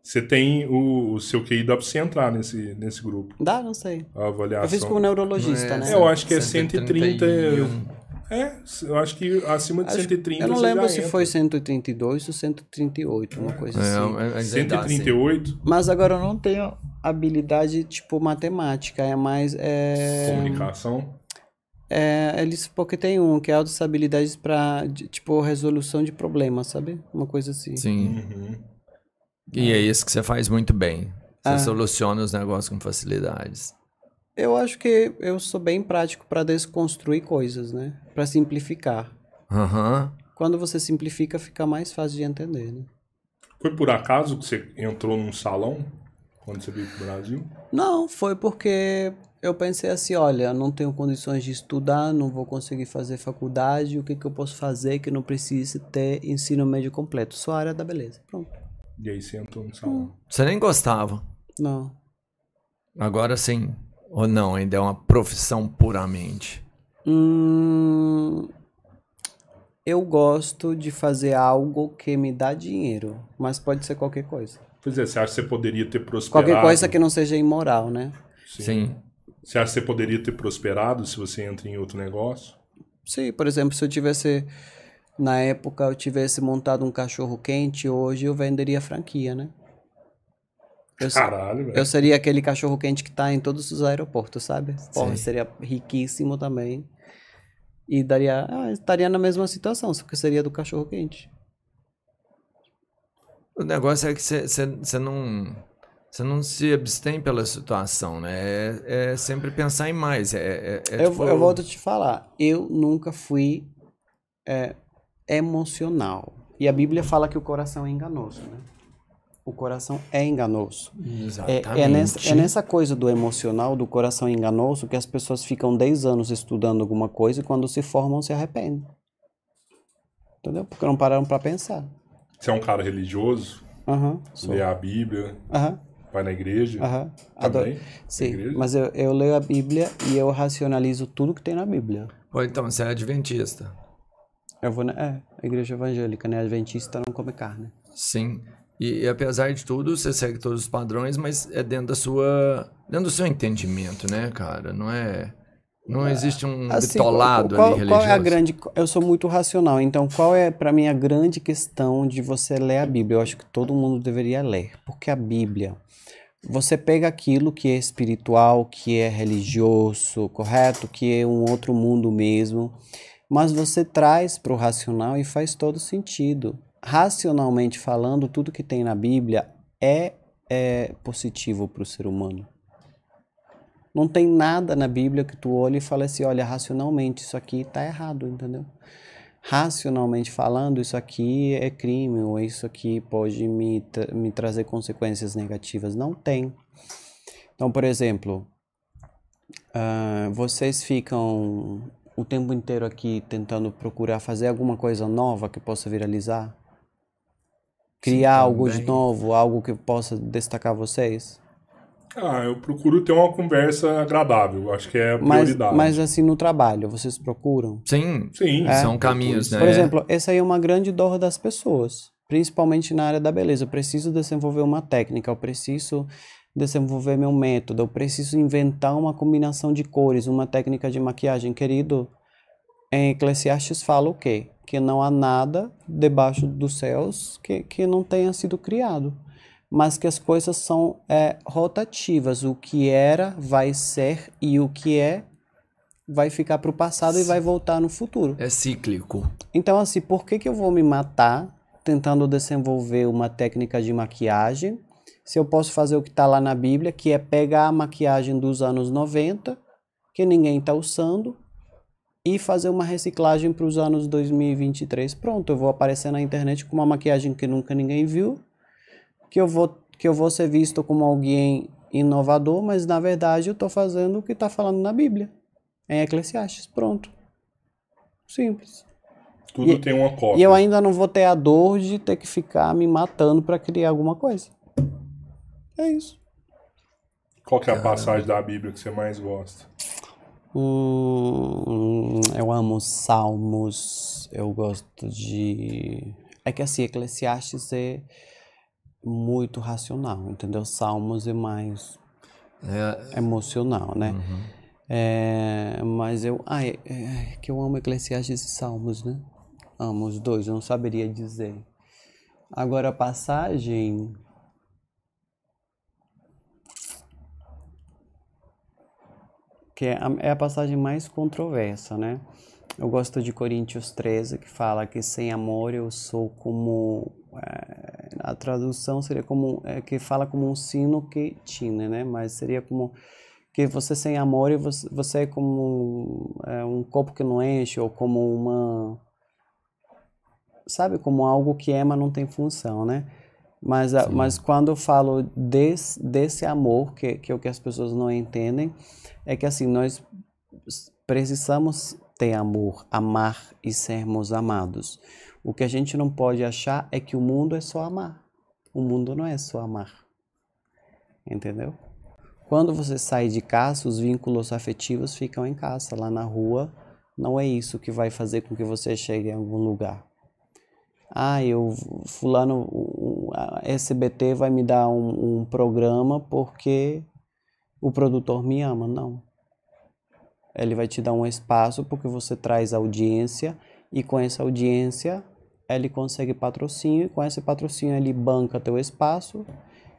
Você tem o, o, seu QI, dá pra você entrar nesse, nesse grupo. Dá, não sei. A avaliação. Eu fiz como neurologista, é, né? Eu acho que é 131. 130. É, eu acho que acima de acho, 130. Eu não lembro se entra. foi 132 ou 138, uma coisa é, assim. É, é, é 138? Assim. Mas agora eu não tenho habilidade tipo matemática, é mais. É... Comunicação? É, eles porque tem um que é altas habilidades para tipo resolução de problemas, sabe? Uma coisa assim. Sim. Uhum. E é isso que você faz muito bem. Você ah. soluciona os negócios com facilidades. Eu acho que eu sou bem prático para desconstruir coisas, né? Para simplificar. Uhum. Quando você simplifica, fica mais fácil de entender, né? Foi por acaso que você entrou num salão quando você veio pro Brasil? Não, foi porque eu pensei assim, olha, não tenho condições de estudar, não vou conseguir fazer faculdade, o que, que eu posso fazer que não precise ter ensino médio completo? Só a área da beleza, pronto. E aí você entrou no salão? Hum. Você nem gostava? Não. Agora sim. Ou não, ainda é uma profissão puramente? Hum, eu gosto de fazer algo que me dá dinheiro, mas pode ser qualquer coisa. Pois é, você acha que você poderia ter prosperado? Qualquer coisa que não seja imoral, né? Sim. Sim. Você acha que você poderia ter prosperado se você entra em outro negócio? Sim, por exemplo, se eu tivesse na época eu tivesse montado um cachorro quente, hoje eu venderia franquia, né? Eu, Caralho, velho. Eu seria aquele cachorro quente que tá em todos os aeroportos, sabe? Porra, seria riquíssimo também. E daria. Ah, estaria na mesma situação, só que seria do cachorro quente. O negócio é que você não. Você não se abstém pela situação, né? É, é sempre pensar em mais. É, é, é eu, tipo... eu volto a te falar. Eu nunca fui é, emocional. E a Bíblia fala que o coração é enganoso, né? o coração é enganoso. Exatamente. É, é, nessa, é nessa coisa do emocional, do coração enganoso, que as pessoas ficam 10 anos estudando alguma coisa e quando se formam se arrependem. Entendeu? Porque não pararam para pensar. Você é um cara religioso, uhum, lê a Bíblia, uhum. vai na igreja. Uhum. Adoro. Sim, igreja? mas eu, eu leio a Bíblia e eu racionalizo tudo que tem na Bíblia. Ou então, você é adventista. Eu vou na, é, igreja evangélica, né? Adventista não come carne. Sim. E, e, apesar de tudo, você segue todos os padrões, mas é dentro da sua. dentro do seu entendimento, né, cara? Não é. Não é, existe um assim, bitolado qual, ali religioso. Qual é a grande... Eu sou muito racional, então qual é, para mim, a grande questão de você ler a Bíblia? Eu acho que todo mundo deveria ler, porque a Bíblia, você pega aquilo que é espiritual, que é religioso, correto? Que é um outro mundo mesmo, mas você traz para o racional e faz todo sentido racionalmente falando, tudo que tem na Bíblia é, é positivo para o ser humano. Não tem nada na Bíblia que tu olhe e fale assim, olha, racionalmente isso aqui está errado, entendeu? Racionalmente falando, isso aqui é crime ou isso aqui pode me, tra me trazer consequências negativas. Não tem. Então, por exemplo, uh, vocês ficam o tempo inteiro aqui tentando procurar fazer alguma coisa nova que possa viralizar? criar Sim, algo de novo, algo que possa destacar vocês? Ah, eu procuro ter uma conversa agradável, acho que é a prioridade. Mas, assim, no trabalho, vocês procuram? Sim, sim. É? São caminhos, né? Por exemplo, essa aí é uma grande dor das pessoas, principalmente na área da beleza. Eu preciso desenvolver uma técnica, eu preciso desenvolver meu método, eu preciso inventar uma combinação de cores, uma técnica de maquiagem. Querido, em Eclesiastes fala o quê? que não há nada debaixo dos céus que, que não tenha sido criado, mas que as coisas são é, rotativas. O que era vai ser e o que é vai ficar para o passado e vai voltar no futuro. É cíclico. Então, assim, por que, que eu vou me matar tentando desenvolver uma técnica de maquiagem se eu posso fazer o que está lá na Bíblia, que é pegar a maquiagem dos anos 90, que ninguém está usando, e fazer uma reciclagem para os anos 2023. Pronto, eu vou aparecer na internet com uma maquiagem que nunca ninguém viu, que eu vou, que eu vou ser visto como alguém inovador, mas na verdade eu estou fazendo o que está falando na Bíblia, em Eclesiastes. Pronto. Simples. Tudo e, tem uma cópia. E eu ainda não vou ter a dor de ter que ficar me matando para criar alguma coisa. É isso. Qual que é a Caramba. passagem da Bíblia que você mais gosta? Hum, eu amo salmos, eu gosto de. É que assim, Eclesiastes é muito racional, entendeu? Salmos é mais é... é. emocional, né? Uhum. É, mas eu. Ai, é, é, que eu amo Eclesiastes e Salmos, né? Amo os dois, eu não saberia dizer. Agora, a passagem que é, é a, passagem mais controversa, né? Eu gosto de Coríntios 13, que fala que sem amor eu sou como. É, a tradução seria como. É, que fala como um sino que tina, né? Mas seria como. Que você sem amor você, você é como é, um copo que não enche, ou como uma. Sabe? Como algo que é, mas não tem função, né? Mas, mas quando eu falo desse, desse amor, que, que é o que as pessoas não entendem, é que assim, nós precisamos ter amor, amar e sermos amados. O que a gente não pode achar é que o mundo é só amar. O mundo não é só amar. Entendeu? Quando você sai de casa, os vínculos afetivos ficam em casa. Lá na rua, não é isso que vai fazer com que você chegue em algum lugar ah, eu fulano, a SBT vai me dar um, um, programa porque o produtor me ama. Não. Ele vai te dar um espaço porque você traz audiência e com essa audiência ele consegue patrocínio e com esse patrocínio ele banca teu espaço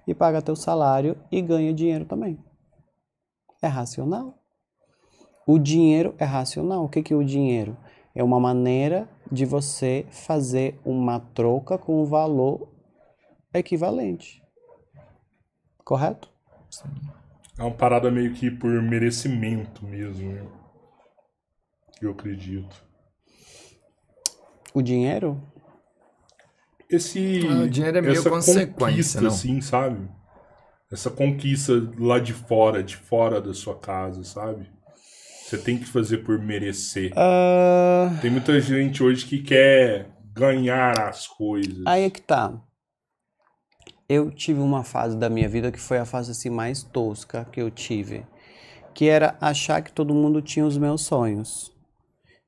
e paga teu salário e ganha dinheiro também. É racional. O dinheiro é racional. O que, que é o dinheiro? É uma maneira de você fazer uma troca com um valor equivalente. Correto? Sim. É uma parada meio que por merecimento mesmo. Eu acredito. O dinheiro? Esse. Ah, o dinheiro é meio essa consequência. Conquista, não. assim, sabe? Essa conquista lá de fora, de fora da sua casa, sabe? Você tem que fazer por merecer. Uh... Tem muita gente hoje que quer ganhar as coisas. Aí é que tá. Eu tive uma fase da minha vida que foi a fase assim mais tosca que eu tive, que era achar que todo mundo tinha os meus sonhos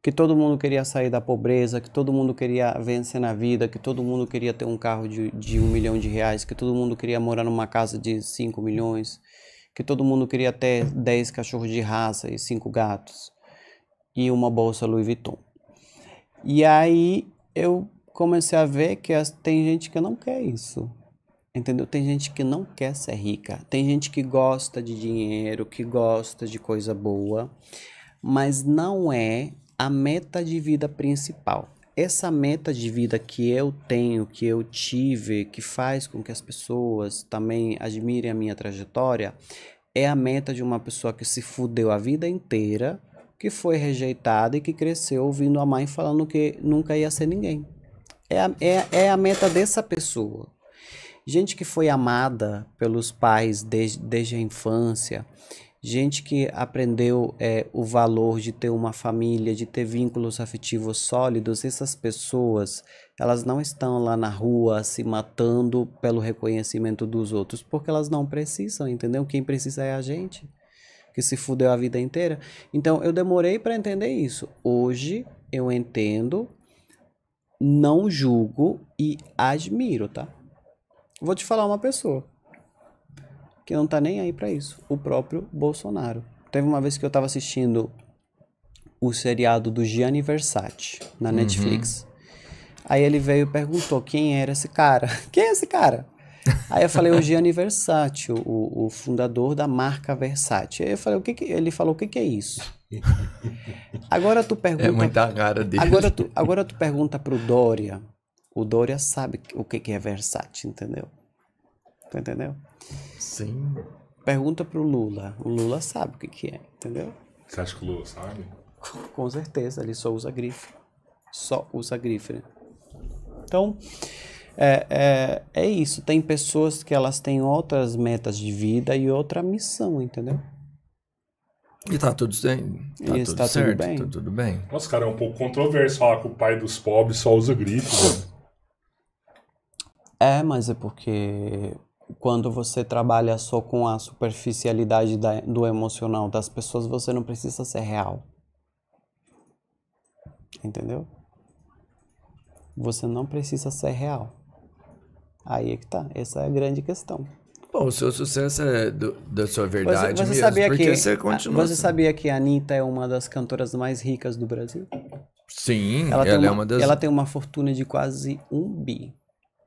que todo mundo queria sair da pobreza, que todo mundo queria vencer na vida, que todo mundo queria ter um carro de, de um milhão de reais, que todo mundo queria morar numa casa de cinco milhões, que todo mundo queria ter 10 cachorros de raça e 5 gatos e uma bolsa Louis Vuitton. E aí eu comecei a ver que tem gente que não quer isso. Entendeu? Tem gente que não quer ser rica, tem gente que gosta de dinheiro, que gosta de coisa boa, mas não é a meta de vida principal essa meta de vida que eu tenho, que eu tive, que faz com que as pessoas também admirem a minha trajetória, é a meta de uma pessoa que se fudeu a vida inteira, que foi rejeitada e que cresceu ouvindo a mãe falando que nunca ia ser ninguém. É a, é, é a meta dessa pessoa. Gente que foi amada pelos pais desde, desde a infância gente que aprendeu é, o valor de ter uma família, de ter vínculos afetivos sólidos, essas pessoas, elas não estão lá na rua se matando pelo reconhecimento dos outros, porque elas não precisam, entendeu? Quem precisa é a gente, que se fudeu a vida inteira. Então, eu demorei para entender isso. Hoje, eu entendo, não julgo e admiro, tá? Vou te falar uma pessoa que não tá nem aí para isso, o próprio Bolsonaro. Teve uma vez que eu tava assistindo o seriado do Gianni Versace na uhum. Netflix. Aí ele veio e perguntou quem era esse cara. <laughs> Quem é esse cara? Aí eu falei o Gianni Versace, o, o fundador da marca Versace. Aí eu falei, o que, que ele falou, o que, que é isso? Agora tu é pergunta. É muita cara dele. Agora tu, agora tu pergunta pro Dória. O Dória sabe o que, que é Versace, entendeu? Tu entendeu? Sim. Pergunta pro Lula. O Lula sabe o que, que é, entendeu? Você acha que o Lula sabe? Com certeza, ele só usa grife. Só usa grife. Né? Então, é, é, é isso. Tem pessoas que elas têm outras metas de vida e outra missão, entendeu? E tá tudo bem. Tá e tudo tá certo, tudo tá bem. Tá tudo bem. Nossa, cara, é um pouco controverso falar que o pai dos pobres só usa grife, É, mas é porque quando você trabalha só com a superficialidade da, do emocional das pessoas, você não precisa ser real. Entendeu? Você não precisa ser real. Aí é que tá. Essa é a grande questão. Bom, o seu sucesso é do, da sua verdade você, você mesmo, sabia que, você continua... Você sabia que a Anitta é uma das cantoras mais ricas do Brasil? Sim, ela, ela é uma, é uma das... Ela tem uma fortuna de quase um bi.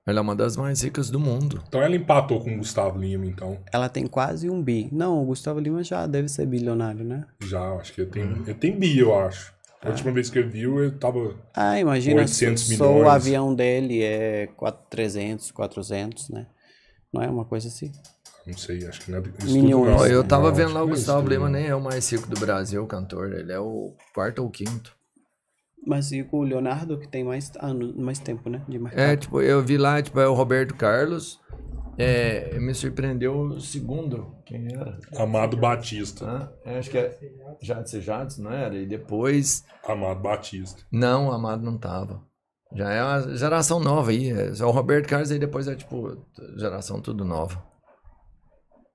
Ela é uma das mais ricas do mundo. Então ela empatou com o Gustavo Lima, então. Ela tem quase um bi. Não, o Gustavo Lima já deve ser bilionário, né? Já, acho que ele tem, hum. ele tem bi, eu acho. A ah. última vez que ele viu, ele tava. Ah, imagina. 800 só milhões. o avião dele é 300, 400, né? Não é uma coisa assim? Não sei, acho que não é Milhões. eu tava não, vendo lá o é Gustavo Lima, nem é o mais rico do Brasil, o cantor. Ele é o quarto ou quinto. Mas e com o Leonardo, que tem mais, anos, ah, mais tempo, né? De É, tipo, eu vi lá, tipo, é o Roberto Carlos. É, me surpreendeu o segundo. Quem era? Amado Batista. Ah, acho que é Jadson Jadson, não era? E depois. Amado Batista. Não, Amado não tava. Já é uma geração nova aí. É o Roberto Carlos aí depois é tipo geração tudo nova.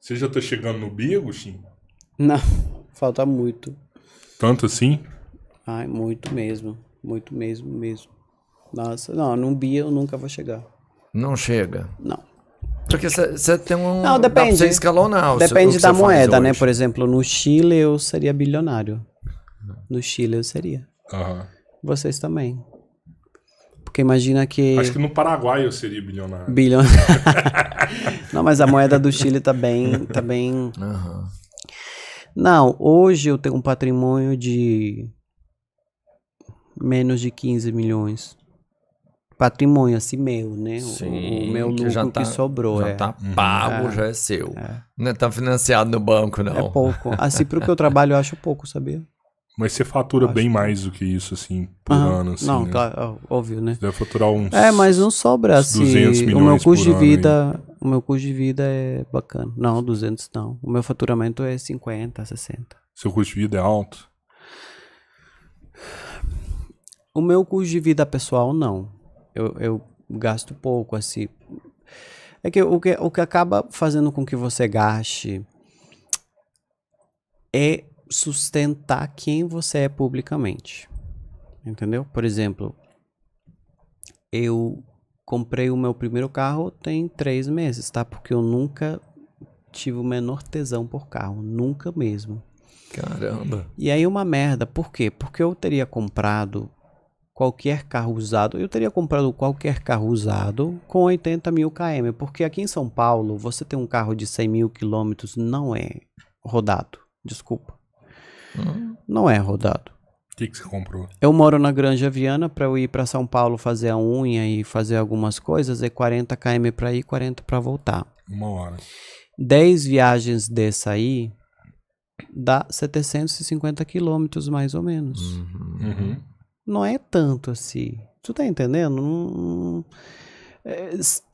Você já tá chegando no bigo, Sim? Não, falta muito. Tanto assim? Ai, muito mesmo. Muito mesmo, mesmo. Nossa, não, num bi eu nunca vou chegar. Não chega? Não. Porque você tem um. Não, depende. Dá escalonar Depende da moeda, né? Por exemplo, no Chile eu seria bilionário. No Chile eu seria. Uhum. Vocês também. Porque imagina que. Acho que no Paraguai eu seria bilionário. Bilionário. <laughs> Não, mas a moeda do Chile tá bem. Tá bem... Uhum. Não, hoje eu tenho um patrimônio de menos de 15 milhões. Patrimônio, assim, meu, né? Sim, o, meu lucro que, já tá, que sobrou. Já é. tá uhum. pago, é. já é seu. É. Não é tá financiado no banco, não. É pouco. Assim, pro que eu trabalho, eu acho pouco, sabia? Mas você fatura acho bem mais do que isso, assim, por ano, assim, Não, né? claro, óbvio, né? Você deve faturar uns... É, mas não sobra, assim, o meu custo de vida... O meu custo de vida é bacana. Não, 200 não. O meu faturamento é 50, 60. Seu custo de vida é alto? O meu custo de vida pessoal, não. Eu, eu gasto pouco, assim. É que o, que o que acaba fazendo com que você gaste é sustentar quem você é publicamente. Entendeu? Por exemplo, eu comprei o meu primeiro carro tem três meses, tá? Porque eu nunca tive o menor tesão por carro, nunca mesmo. Caramba. E aí uma merda, por quê? Porque eu teria comprado qualquer carro usado, eu teria comprado qualquer carro usado com 80 mil km, porque aqui em São Paulo você tem um carro de 100 mil quilômetros não é rodado, desculpa, hum. não é rodado. O que, que você comprou? Eu moro na Granja Viana para eu ir para São Paulo fazer a unha e fazer algumas coisas, é 40 km para ir, 40 para voltar. Uma hora. 10 viagens dessa aí dá 750 quilômetros mais ou menos. Uhum. uhum não é tanto assim. Tu tá entendendo? Não, é,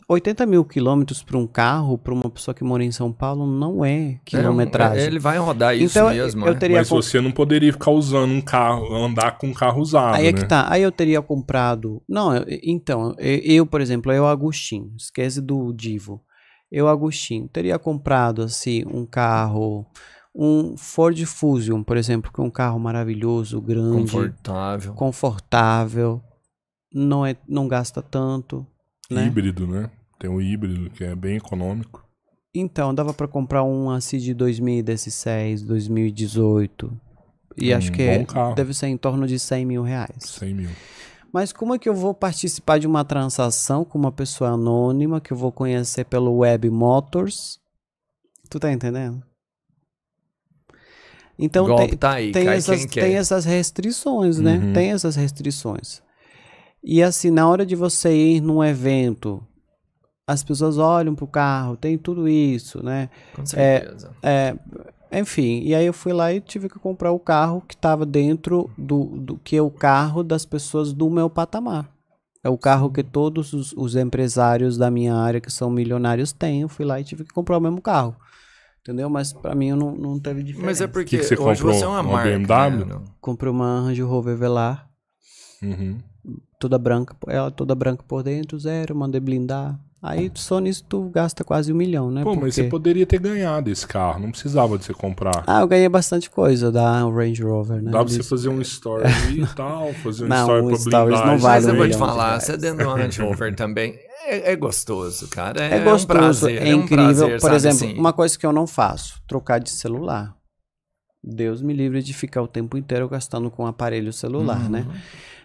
80 mil quilômetros para um carro, para uma pessoa que mora em São Paulo, não é quilometragem. É, ele vai rodar isso então, mesmo. Eu é. teria Mas comp... você não poderia ficar usando um carro, andar com um carro usado. Aí é né? que tá. Aí eu teria comprado. Não, eu, então, eu, eu, por exemplo, eu, Agostinho, esquece do Divo. Eu, Agostinho, teria comprado assim um carro um Ford Fusion, por exemplo, que é um carro maravilhoso, grande, confortável, confortável não, é, não gasta tanto. Né? Híbrido, né? Tem um híbrido que é bem econômico. Então, dava para comprar um assim de 2016, 2018. E um acho que deve ser em torno de 100 mil reais. 100 mil. Mas como é que eu vou participar de uma transação com uma pessoa anônima que eu vou conhecer pelo Web Motors? Tu tá entendendo? Então Golpe tem, tá aí, tem, essas, tem essas restrições, né? Uhum. Tem essas restrições. E assim, na hora de você ir num evento, as pessoas olham pro carro, tem tudo isso, né? Com é, certeza. É, é, enfim, e aí eu fui lá e tive que comprar o carro que estava dentro do, do que é o carro das pessoas do meu patamar. É o carro que todos os, os empresários da minha área que são milionários têm. Eu fui lá e tive que comprar o mesmo carro. Entendeu? Mas pra mim não, não teve diferença. Mas é porque que que você hoje comprou você é uma, uma marca, BMW? Né? Comprei uma Range Rover Velar. Uhum. Toda branca, ela toda branca por dentro, zero, mandei blindar. Aí só nisso tu gasta quase um milhão, né? Pô, Porque... mas você poderia ter ganhado esse carro, não precisava de você comprar. Ah, eu ganhei bastante coisa da Range Rover, né? Dá pra você fazer um story <laughs> e tal, fazer um não, story um pra blindar. Não, vale mas um eu vou te falar, você é dentro da uma Range Rover também, é, é gostoso, cara. É, é gostoso, é, é, um prazer, é incrível. Um prazer, Por exemplo, assim? uma coisa que eu não faço, trocar de celular. Deus me livre de ficar o tempo inteiro gastando com um aparelho celular, né? uhum. né?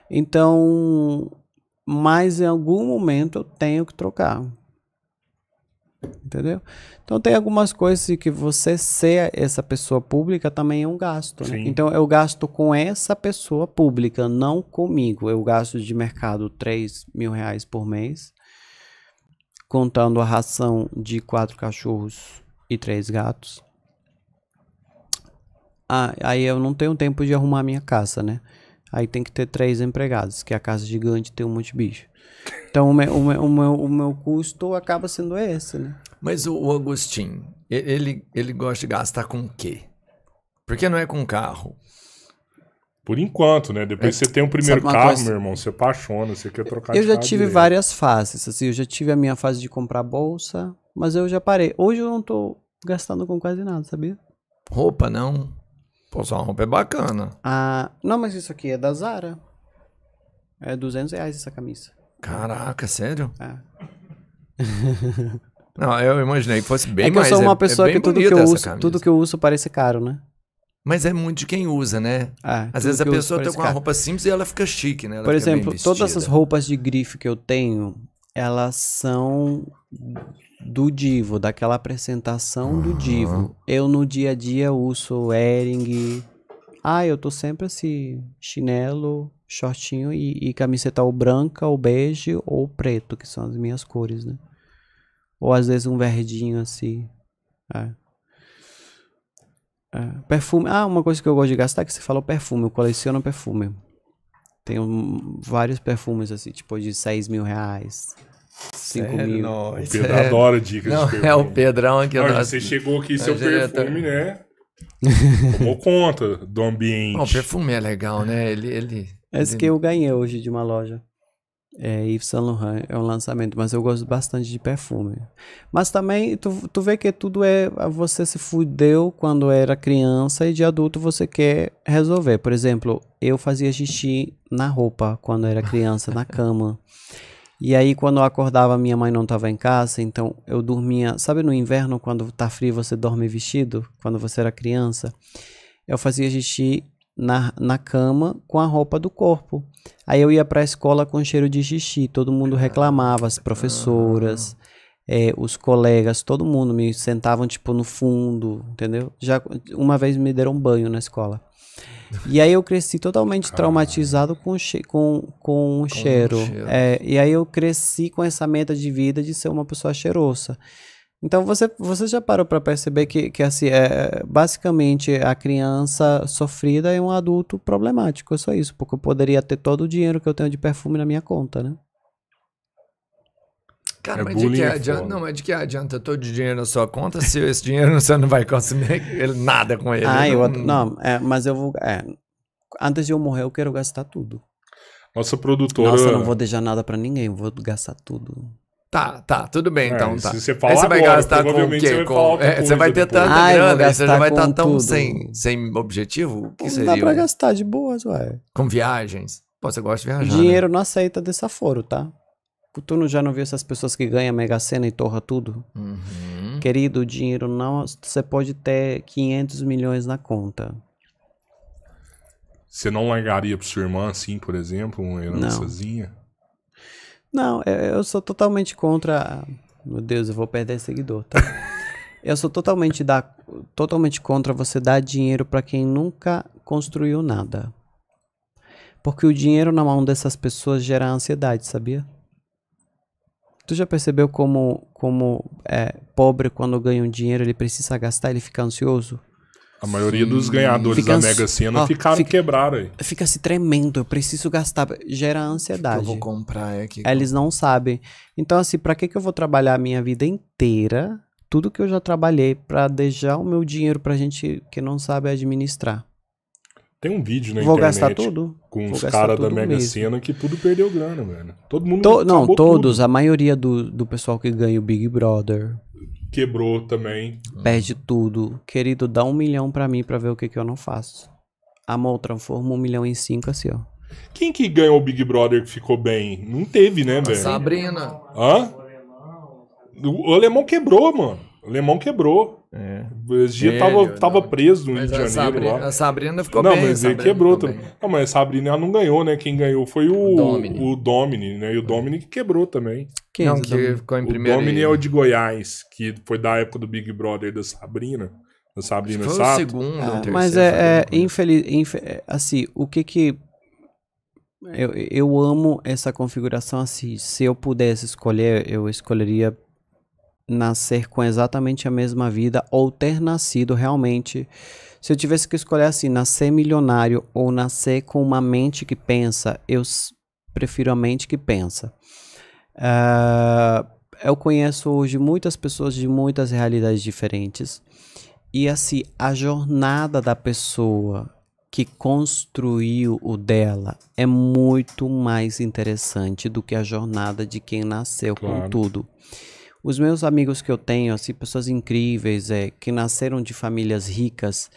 Então, mas em algum momento eu tenho que trocar. Entendeu? Então tem algumas coisas que você ser essa pessoa pública também é um gasto. Né? Então eu gasto com essa pessoa pública, não comigo. Eu gasto de mercado 3 mil reais por mês contando a ração de quatro cachorros e três gatos. Ah, aí eu não tenho tempo de arrumar minha casa, né? Aí tem que ter três empregados, que a casa gigante tem um monte de bicho. Então o meu, o meu, o meu, o meu custo acaba sendo esse, né? Mas o, o Agostinho, ele, ele gosta de gastar com o quê? Porque não é com carro. Por enquanto, né? Depois é, você tem um primeiro carro, coisa... meu irmão, você apaixona, você quer trocar eu de Eu já tive dele. várias fases, assim, eu já tive a minha fase de comprar bolsa, mas eu já parei. Hoje eu não tô gastando com quase nada, sabia? Roupa não. Pô, só uma roupa é bacana. Ah, não, mas isso aqui é da Zara. É 200 reais essa camisa. Caraca, sério? É. <laughs> não, eu imaginei que fosse é bem mais. É que mais, eu sou uma é pessoa é, é que, tudo que eu uso, tudo que eu uso parece caro, né? Mas é muito de quem usa, né? Ah, Às vezes a pessoa tem tá com uma roupa simples e ela fica chique, né? Ela por exemplo, todas essas roupas de grife que eu tenho, elas são do divo, daquela apresentação uhum. do divo. Eu no dia a dia uso ering. Ah, eu tô sempre assim, chinelo, shortinho e, e camiseta ou branca, ou bege, ou preto, que são as minhas cores, né? Ou às vezes um verdinho assim. É. É, perfume. Ah, uma coisa que eu gosto de gastar é que você falou perfume. Eu coleciono perfume. Tenho vários perfumes, assim, tipo de 6 mil reais. 5 Sério? mil. Nóis. o Pedro é... adora dicas não, de perfume. É o Pedrão aqui. Não, nós... Você chegou aqui, é seu diretor. perfume, né? <laughs> Tomou conta do ambiente. o perfume é legal, né? Ele, ele, Esse ele... que eu ganhei hoje de uma loja é, Yves Saint Laurent é um lançamento, mas eu gosto bastante de perfume. Mas também tu, tu vê que tudo é você se fudeu quando era criança e de adulto você quer resolver. Por exemplo, eu fazia xixi na roupa quando era criança, na cama. E aí quando eu acordava, minha mãe não estava em casa, então eu dormia, sabe no inverno quando tá frio você dorme vestido, quando você era criança? Eu fazia xixi na, na cama com a roupa do corpo. Aí eu ia para a escola com cheiro de xixi, todo mundo reclamava, as professoras, é, os colegas, todo mundo me sentavam tipo no fundo, entendeu? Já uma vez me deram banho na escola. E aí eu cresci totalmente Caramba. traumatizado com, com, com, um cheiro. Um cheiro. É, e aí eu cresci com essa meta de vida de ser uma pessoa cheirosa. Então você, você já parou para perceber que, que assim, é, basicamente a criança sofrida é um adulto problemático, é só isso, porque eu poderia ter todo o dinheiro que eu tenho de perfume na minha conta, né? Cara, é mas de que, é adianta, não, mas de que adianta todo o dinheiro na sua conta se esse dinheiro você não vai consumir nada com ele? Ah, eu, não, é, mas eu vou. É, antes de eu morrer, eu quero gastar tudo. Nossa produtora. Nossa, não vou deixar nada para ninguém, vou gastar tudo. Tá, tá, tudo bem, é, então tá. Se você falar aí você vai agora, gastar com o quê? Você vai, com, é, você vai ter tanta Ai, grana, você já tá vai estar tá tão sem, sem objetivo? O que não seria? Dá pra gastar de boas, ué. Com viagens? Pô, você gosta de viajar, o né? Dinheiro né? não aceita desaforo, tá? Tu não já não viu essas pessoas que ganham Mega Sena e torra tudo? Uhum. Querido, o dinheiro não... Você pode ter 500 milhões na conta. Você não largaria pra sua irmã, assim, por exemplo, uma herançazinha? Não. Não, é, eu sou totalmente contra. Meu Deus, eu vou perder seguidor, tá? <laughs> eu sou totalmente, da, totalmente contra você dar dinheiro para quem nunca construiu nada. Porque o dinheiro na mão dessas pessoas gera ansiedade, sabia? Tu já percebeu como, como é, pobre, quando ganha um dinheiro, ele precisa gastar, ele fica ansioso? A maioria Sim. dos ganhadores fica da Mega Sena ó, ficaram fica, quebraram aí. Fica se tremendo, eu preciso gastar. Gera ansiedade. eu vou comprar é aqui. Eles não sabem. Então, assim, pra que, que eu vou trabalhar a minha vida inteira, tudo que eu já trabalhei, pra deixar o meu dinheiro pra gente que não sabe administrar? Tem um vídeo né? vou gastar tudo. com os caras da Mega mesmo. Sena que tudo perdeu grana, velho. Todo mundo. To, não, todos, tudo. a maioria do, do pessoal que ganha o Big Brother, quebrou também. Perde tudo. Querido, dá um milhão para mim para ver o que, que eu não faço. Amor, transforma um milhão em cinco assim, ó. Quem que ganhou o Big Brother que ficou bem? Não teve, né, velho? Sabrina. Hã? O alemão quebrou, mano. Lemão quebrou. É. Esse dia tava, tava preso no mas Rio de Janeiro Sabrina, lá. A Sabrina ficou não, bem. Não, mas ele quebrou também. Não, mas a Sabrina ela não ganhou, né? Quem ganhou foi o, o, Domini. né? E o Domini que quebrou também. Quem não, que ficou em primeiro? O Domini é o de Goiás, que foi da época do Big Brother da Sabrina. Da Sabrina Acho foi o segundo ah, terceiro, Mas é, é infeliz, infel... É, assim, o que que... Eu, eu amo essa configuração assim. Se eu pudesse escolher, eu escolheria nascer com exatamente a mesma vida ou ter nascido realmente. Se eu tivesse que escolher assim, nascer milionário ou nascer com uma mente que pensa, eu prefiro a mente que pensa. Uh, eu conheço hoje muitas pessoas de muitas realidades diferentes. E assim, a jornada da pessoa que construiu o dela é muito mais interessante do que a jornada de quem nasceu claro. com tudo. Os meus amigos que eu tenho, assim, pessoas incríveis, é, que nasceram de famílias ricas,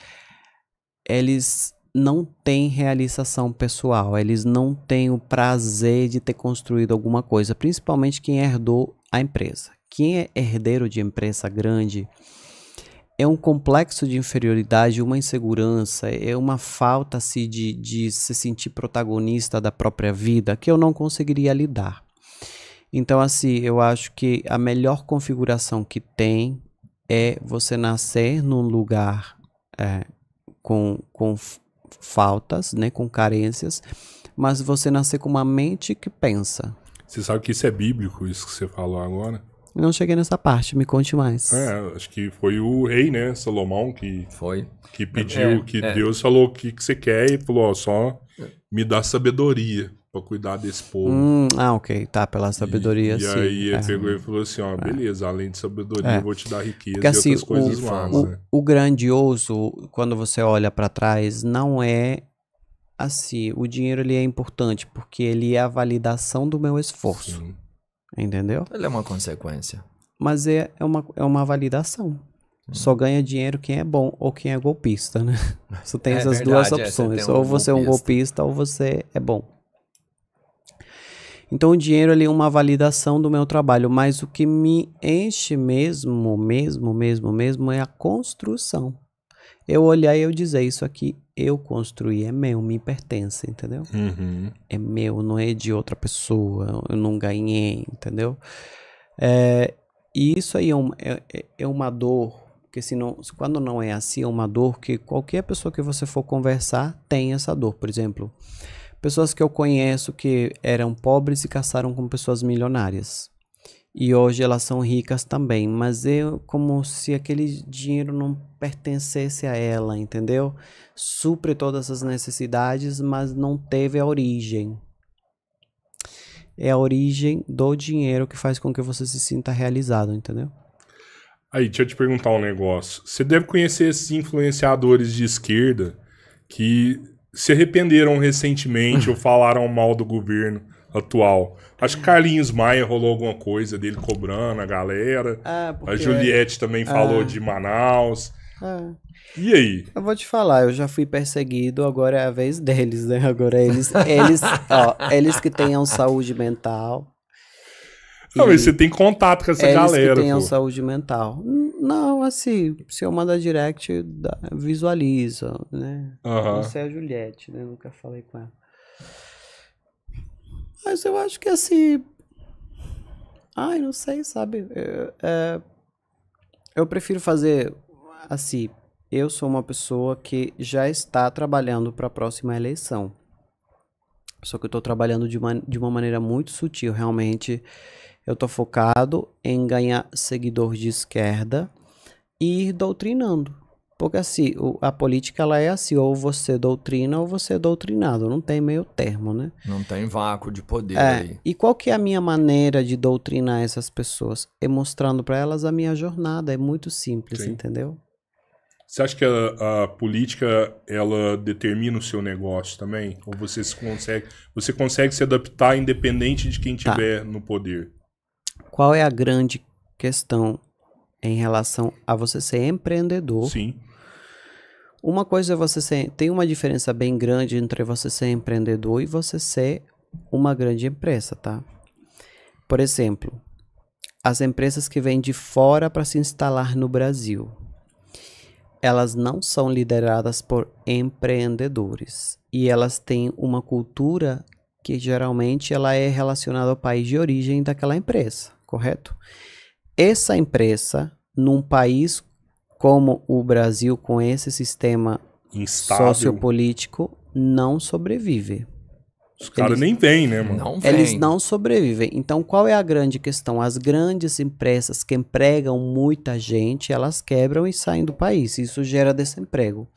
eles não têm realização pessoal, eles não têm o prazer de ter construído alguma coisa, principalmente quem herdou a empresa. Quem é herdeiro de empresa grande é um complexo de inferioridade, uma insegurança, é uma falta se assim, de, de se sentir protagonista da própria vida que eu não conseguiria lidar. Então, assim, eu acho que a melhor configuração que tem é você nascer num lugar é, com, com faltas, né, com carências, mas você nascer com uma mente que pensa. Você sabe que isso é bíblico, isso que você falou agora? Não cheguei nessa parte, me conte mais. É, acho que foi o rei, né, Salomão, que foi que pediu, é, que é. Deus falou o que, que você quer e falou, ó, só é. me dá sabedoria para cuidar desse povo. Hum, ah, ok, tá, pela sabedoria. E, e sim, aí é. ele pegou e falou assim: ó, é. beleza, além de sabedoria, é. eu vou te dar riqueza Porque, e assim, outras coisas o, más. O, né? o grandioso, quando você olha para trás, não é assim. O dinheiro ele é importante porque ele é a validação do meu esforço. Sim. Entendeu? Ele é uma consequência. Mas é, é, uma, é uma validação. Hum. Só ganha dinheiro quem é bom ou quem é golpista, né? Você <laughs> tem é essas verdade, duas é, opções. É, ou você é um golpista ou você é bom. Então o dinheiro ali é uma validação do meu trabalho, mas o que me enche mesmo, mesmo, mesmo, mesmo é a construção. Eu olhar e eu dizer isso aqui eu construí, é meu, me pertence, entendeu? Uhum. É meu, não é de outra pessoa, eu não ganhei, entendeu? É, e isso aí é, um, é, é, é uma dor, porque se não, quando não é assim, é uma dor que qualquer pessoa que você for conversar tem essa dor. Por exemplo, Pessoas que eu conheço que eram pobres se casaram com pessoas milionárias. E hoje elas são ricas também, mas eu como se aquele dinheiro não pertencesse a ela, entendeu? Supre todas as necessidades, mas não teve a origem. É a origem do dinheiro que faz com que você se sinta realizado, entendeu? Aí, deixa eu te perguntar um negócio. Você deve conhecer esses influenciadores de esquerda que se arrependeram recentemente hum. ou falaram mal do governo atual. Acho que Carlinhos Maia rolou alguma coisa dele cobrando a galera. Ah, a Juliette também ah. falou de Manaus. Ah. E aí? Eu vou te falar, eu já fui perseguido, agora é a vez deles, né? Agora eles, eles, ó, eles que tenham saúde mental, não, mas você tem contato com essa eles galera. Que tem a saúde mental. Não, assim, se eu mandar direct, visualiza, né? Uhum. Você é a Juliette, né? Eu nunca falei com ela. Mas eu acho que assim. Ai, não sei, sabe? Eu, é, é... eu prefiro fazer assim. Eu sou uma pessoa que já está trabalhando para a próxima eleição. Só que eu estou trabalhando de uma, de uma maneira muito sutil, realmente. Eu estou focado em ganhar seguidor de esquerda e ir doutrinando. Porque assim, a política ela é assim, ou você doutrina ou você é doutrinado, não tem meio termo, né? Não tem vácuo de poder é, aí. E qual que é a minha maneira de doutrinar essas pessoas? É mostrando para elas a minha jornada, é muito simples, Sim. entendeu? Você acha que a, a, política ela determina o seu negócio também? Ou você se consegue, você consegue se adaptar independente de quem tá. tiver tá. no poder? Qual é a grande questão em relação a você ser empreendedor? Sim. Uma coisa é você ser. Tem uma diferença bem grande entre você ser empreendedor e você ser uma grande empresa, tá? Por exemplo, as empresas que vêm de fora para se instalar no Brasil, elas não são lideradas por empreendedores e elas têm uma cultura que geralmente ela é relacionada ao país de origem daquela empresa correto? Essa empresa, num país como o Brasil, com esse sistema Instável. sociopolítico, não sobrevive. Os caras nem vêm, né, mano? Não Eles não sobrevivem. Então, qual é a grande questão? As grandes empresas que empregam muita gente, elas quebram e saem do país. Isso gera desemprego.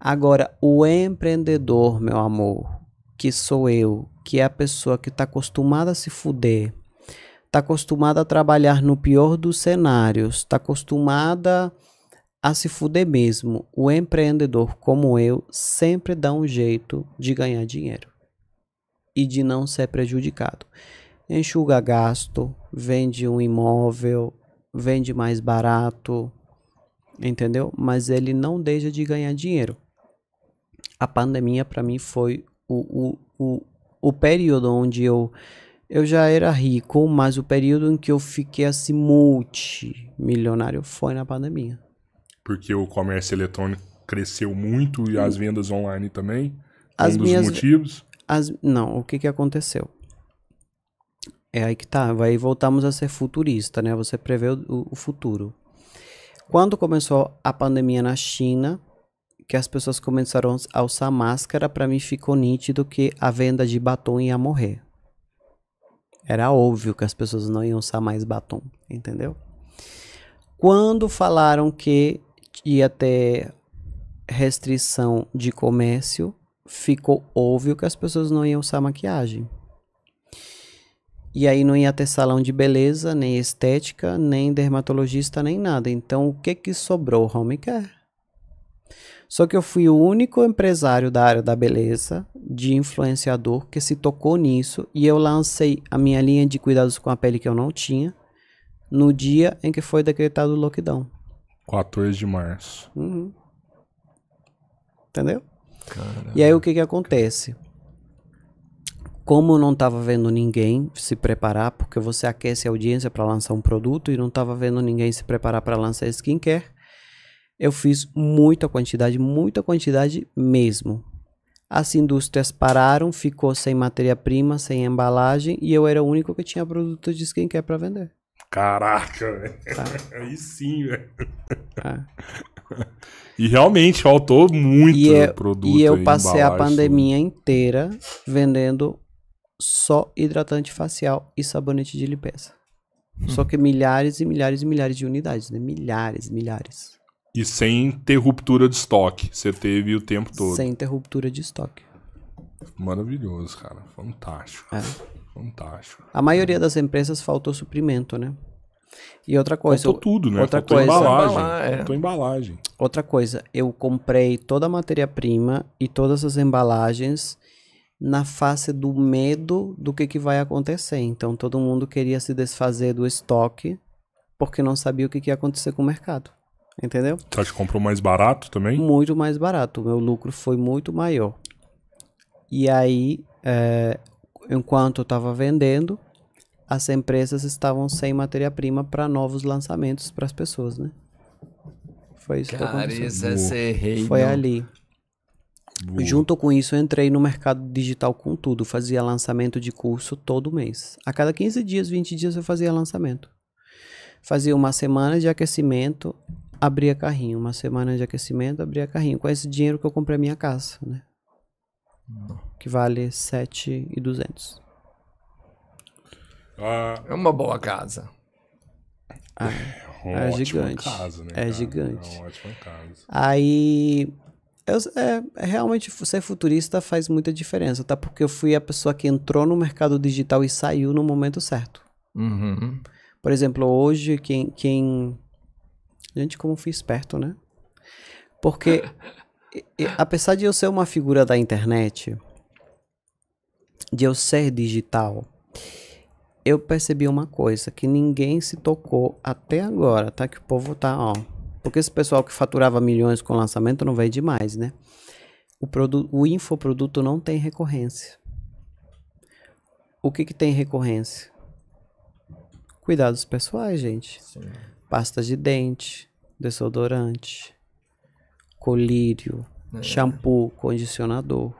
Agora, o empreendedor, meu amor, que sou eu, que é a pessoa que está acostumada a se fuder, está acostumada a trabalhar no pior dos cenários, está acostumada a se fuder mesmo. O empreendedor como eu sempre dá um jeito de ganhar dinheiro e de não ser prejudicado. Enxuga gasto, vende um imóvel, vende mais barato, entendeu? Mas ele não deixa de ganhar dinheiro. A pandemia para mim foi o, o, o, o período onde eu eu já era rico, mas o período em que eu fiquei assim multimilionário foi na pandemia. Porque o comércio eletrônico cresceu muito e as vendas online também? As um minhas, dos motivos? As, não, o que, que aconteceu? É aí que tá, aí voltamos a ser futurista, né? Você prevê o, o futuro. Quando começou a pandemia na China, que as pessoas começaram a usar máscara, para mim ficou nítido que a venda de batom ia morrer. Era óbvio que as pessoas não iam usar mais batom, entendeu? Quando falaram que ia ter restrição de comércio, ficou óbvio que as pessoas não iam usar maquiagem. E aí não ia ter salão de beleza, nem estética, nem dermatologista, nem nada. Então o que que sobrou home care? Só que eu fui o único empresário da área da beleza, de influenciador, que se tocou nisso e eu lancei a minha linha de cuidados com a pele que eu não tinha no dia em que foi decretado o lockdown. 14 de março. Uhum. Entendeu? Caramba. E aí o que que acontece? Como eu não estava vendo ninguém se preparar, porque você aquece a audiência para lançar um produto e não estava vendo ninguém se preparar para lançar skincare, eu fiz muita quantidade, muita quantidade mesmo. As indústrias pararam, ficou sem matéria-prima, sem embalagem e eu era o único que tinha produto de skincare para vender. Caraca, tá. aí sim, velho. Ah. E realmente faltou muito e eu, produto. E eu aí, passei a pandemia inteira vendendo só hidratante facial e sabonete de limpeza. Hum. Só que milhares e milhares e milhares de unidades, né? Milhares, milhares. E sem ter ruptura de estoque. Você teve o tempo todo. Sem ter ruptura de estoque. Maravilhoso, cara. Fantástico. É. Fantástico. A maioria das empresas faltou suprimento, né? E outra coisa. Faltou tudo, né? Outra faltou coisa. Embalagem. é. Faltou embalagem. Outra coisa, eu comprei toda a matéria-prima e todas as embalagens na face do medo do que, que vai acontecer. Então todo mundo queria se desfazer do estoque porque não sabia o que, que ia acontecer com o mercado entendeu? Você te comprou mais barato também? Muito mais barato, o meu lucro foi muito maior. E aí, é, enquanto eu estava vendendo, as empresas estavam sem matéria-prima para novos lançamentos para as pessoas, né? Foi isso Cara, que aconteceu. É foi ali. Boa. Junto com isso, eu entrei no mercado digital com tudo. Fazia lançamento de curso todo mês. A cada 15 dias, 20 dias, eu fazia lançamento. Fazia uma semana de aquecimento abria carrinho, uma semana de aquecimento, abria carrinho. Com esse dinheiro que eu comprei a minha casa, né? Hum. Que vale 7,200. Ah, é uma boa casa. Ah, um é, é gigante. Casa, né, é cara? gigante. É uma ótima casa. Aí. Eu, é, é, realmente ser futurista faz muita diferença, tá? Porque eu fui a pessoa que entrou no mercado digital e saiu no momento certo. Uhum. Por exemplo, hoje, quem, quem Gente, como fui esperto, né? Porque, e, e, apesar de eu ser uma figura da internet, de eu ser digital, eu percebi uma coisa, que ninguém se tocou até agora, tá? Que o povo tá, ó. Porque esse pessoal que faturava milhões com lançamento não vende mais, né? O, produto, o infoproduto não tem recorrência. O que, que tem recorrência? Cuidados pessoais, gente. Sim. Pasta de dente, desodorante, colírio, é. shampoo, condicionador,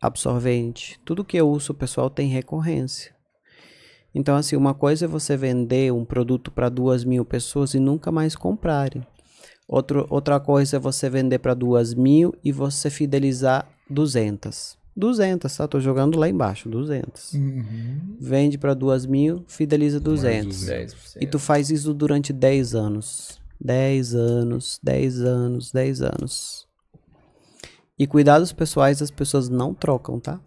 absorvente. Tudo que eu uso, pessoal, tem recorrência. Então, assim, uma coisa é você vender um produto para duas mil pessoas e nunca mais comprarem. Outro, outra coisa é você vender para duas mil e você fidelizar 200. 200, tá? Tô jogando lá embaixo, 200. Uhum. Vende pra 2 mil, fideliza 200. E tu faz isso durante 10 anos. 10 anos, 10 anos, 10 anos. E cuidados pessoais as pessoas não trocam, tá?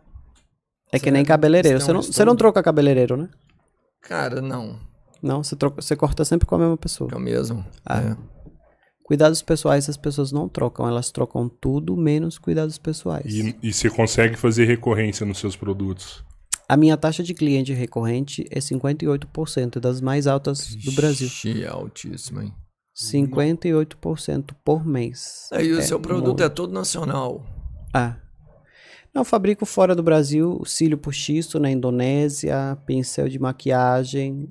É você que nem cabeleireiro. Você não, você não troca cabeleireiro, né? Cara, não. Não, você, troca, você corta sempre com a mesma pessoa. É o mesmo. Ah. É. Cuidados pessoais as pessoas não trocam, elas trocam tudo menos cuidados pessoais. E, e você consegue fazer recorrência nos seus produtos? A minha taxa de cliente recorrente é 58%, é das mais altas do Brasil. Ixi, é altíssima, hein? 58% por mês. É, e o é seu produto muito. é todo nacional? Ah. Não, fabrico fora do Brasil, cílio postiço na Indonésia, pincel de maquiagem,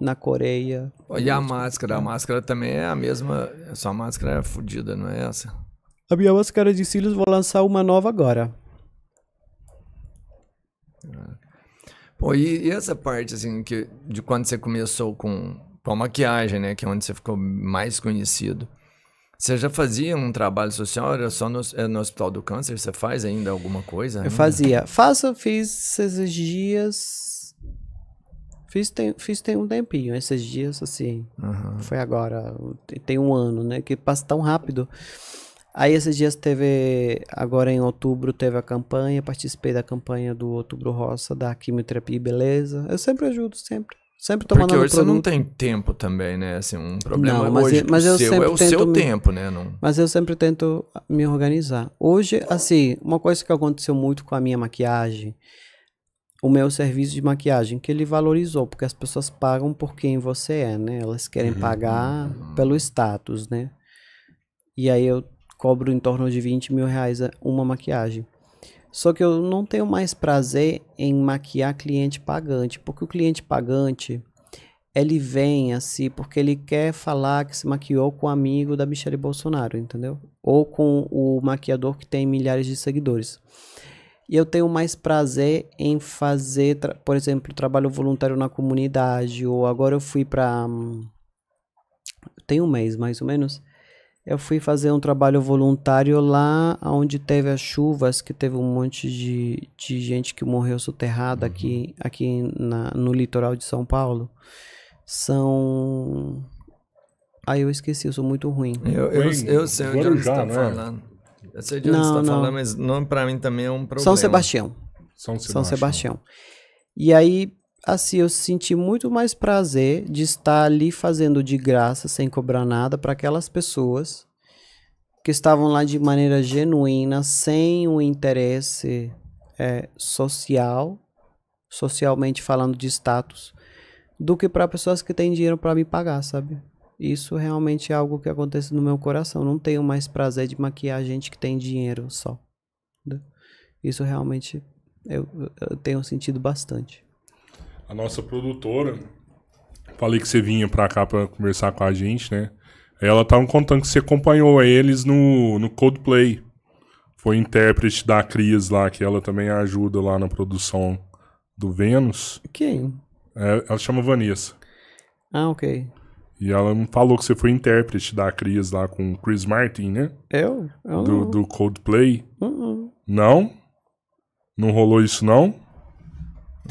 na Coreia. E a máscara? A máscara também é a mesma. Só a máscara é fodida, não é essa? A minha máscara de cílios, vou lançar uma nova agora. Ah. Pô, e, e, essa parte, assim, que, de quando você começou com, com a maquiagem, né? Que é onde você ficou mais conhecido. Você já fazia um trabalho social? Era só no, é no Hospital do Câncer? Você faz ainda alguma coisa? Eu fazia. Faço, fiz esses dias Fiz tem, fiz tem um tempinho, esses dias, assim. Uhum. Foi agora, tem um ano, né? Que passa tão rápido. Aí esses dias teve, agora em outubro, teve a campanha, participei da campanha do Outubro Roça, da Quimioterapia e Beleza. Eu sempre ajudo, sempre. Sempre tomando Porque hoje produto. você não tem tempo também, né? Assim, um problema não, mas hoje eu, mas eu seu é o seu me... tempo, né? Não... Mas eu sempre tento me organizar. Hoje, assim, uma coisa que aconteceu muito com a minha maquiagem o meu serviço de maquiagem, que ele valorizou, porque as pessoas pagam por quem você é, né? Elas querem uhum. pagar uhum. pelo status, né? E aí eu cobro em torno de 20 mil reais uma maquiagem. Só que eu não tenho mais prazer em maquiar cliente pagante, porque o cliente pagante, ele vem assim, porque ele quer falar que se maquiou com o um amigo da Michelle Bolsonaro, entendeu? Ou com o maquiador que tem milhares de seguidores. E eu tenho mais prazer em fazer, por exemplo, trabalho voluntário na comunidade, ou agora eu fui para. Tem um mês mais ou menos. Eu fui fazer um trabalho voluntário lá onde teve as chuvas, que teve um monte de, de gente que morreu soterrada aqui, aqui na, no litoral de São Paulo. São. Aí ah, eu esqueci, eu sou muito ruim. Eu, eu, eu sei onde eu estou tá é? falando. Eu sei de onde não, você tá não. falando, mas não pra mim também é um problema. São Sebastião. São Sebastião. São Sebastião. E aí, assim, eu senti muito mais prazer de estar ali fazendo de graça, sem cobrar nada, para aquelas pessoas que estavam lá de maneira genuína, sem o interesse é, social, socialmente falando de status, do que para pessoas que têm dinheiro para me pagar, sabe? Isso realmente é algo que acontece no meu coração. Não tenho mais prazer de maquiar gente que tem dinheiro só. Né? Isso realmente eu, eu tenho sentido bastante. A nossa produtora, falei que você vinha pra cá pra conversar com a gente, né? Ela tava tá contando que você acompanhou eles no, no Coldplay. Foi intérprete da Cris lá, que ela também ajuda lá na produção do Vênus. Quem? É, ela chama Vanessa. Ah, ok. E ela não falou que você foi intérprete da Cris lá com o Chris Martin, né? Eu? eu do, não. do Coldplay? Uh -uh. Não? Não rolou isso, não?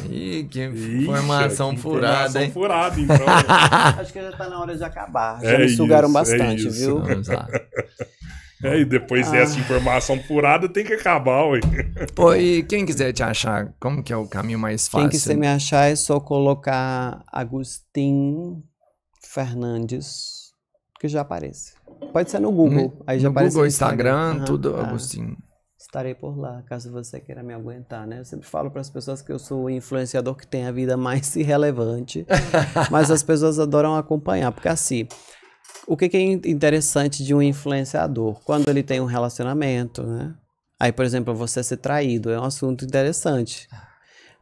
Ih, que informação Ixi, que furada, informação hein? furada, <laughs> então. Acho que já tá na hora de acabar. É já é me sugaram isso, bastante, é viu? Vamos lá. <laughs> É, e depois ah. dessa informação furada tem que acabar, ué. Pô, e quem quiser te achar, como que é o caminho mais fácil? Quem quiser me achar é só colocar Agustin Fernandes, que já aparece. Pode ser no Google. No, aí já no aparece Google, Instagram, ah, tudo, ah, Agostinho. Estarei por lá, caso você queira me aguentar, né? Eu sempre falo para as pessoas que eu sou o influenciador que tem a vida mais <laughs> irrelevante, mas as pessoas adoram acompanhar, porque assim, o que, que é interessante de um influenciador? Quando ele tem um relacionamento, né? Aí, por exemplo, você ser traído é um assunto interessante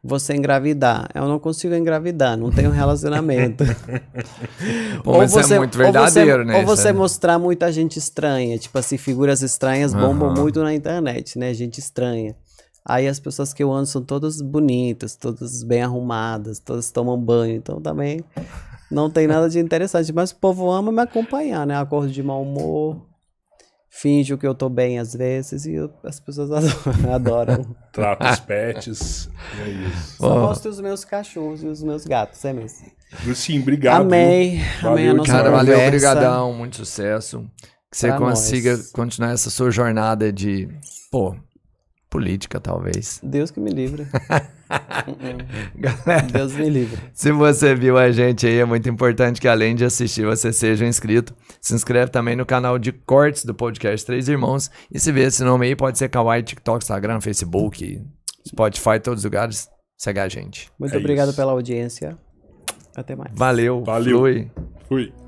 você engravidar. Eu não consigo engravidar, não tenho <laughs> relacionamento. Pô, ou é né? você, é muito verdadeiro, ou você, né? Ou você mostrar muita gente estranha, tipo assim, figuras estranhas bombam uhum. muito na internet, né? Gente estranha. Aí as pessoas que eu ando são todas bonitas, todas bem arrumadas, todas tomam banho, então também não tem nada de interessante. Mas o povo ama me acompanhar, né? Acordo de mau humor finjo que eu tô bem às vezes e eu, as pessoas <laughs> adoram. Trata os pets, é isso. Só gosto mostro os meus cachorros e os meus gatos, é mesmo. Sim, obrigado. Amei, amei a nossa Cara, valeu, obrigadão, muito sucesso. Que você pra consiga nós. continuar essa sua jornada de, pô, política talvez. Deus que me livre. <laughs> <laughs> Galera, Deus me livre. Se você viu a gente aí, é muito importante que além de assistir, você seja um inscrito. Se inscreve também no canal de cortes do podcast Três Irmãos. E se vê esse nome aí, pode ser Kawaii, TikTok, Instagram, Facebook, Spotify, todos os lugares. Segue a gente. Muito é obrigado isso. pela audiência. Até mais. Valeu. Valeu. Fui. Fui.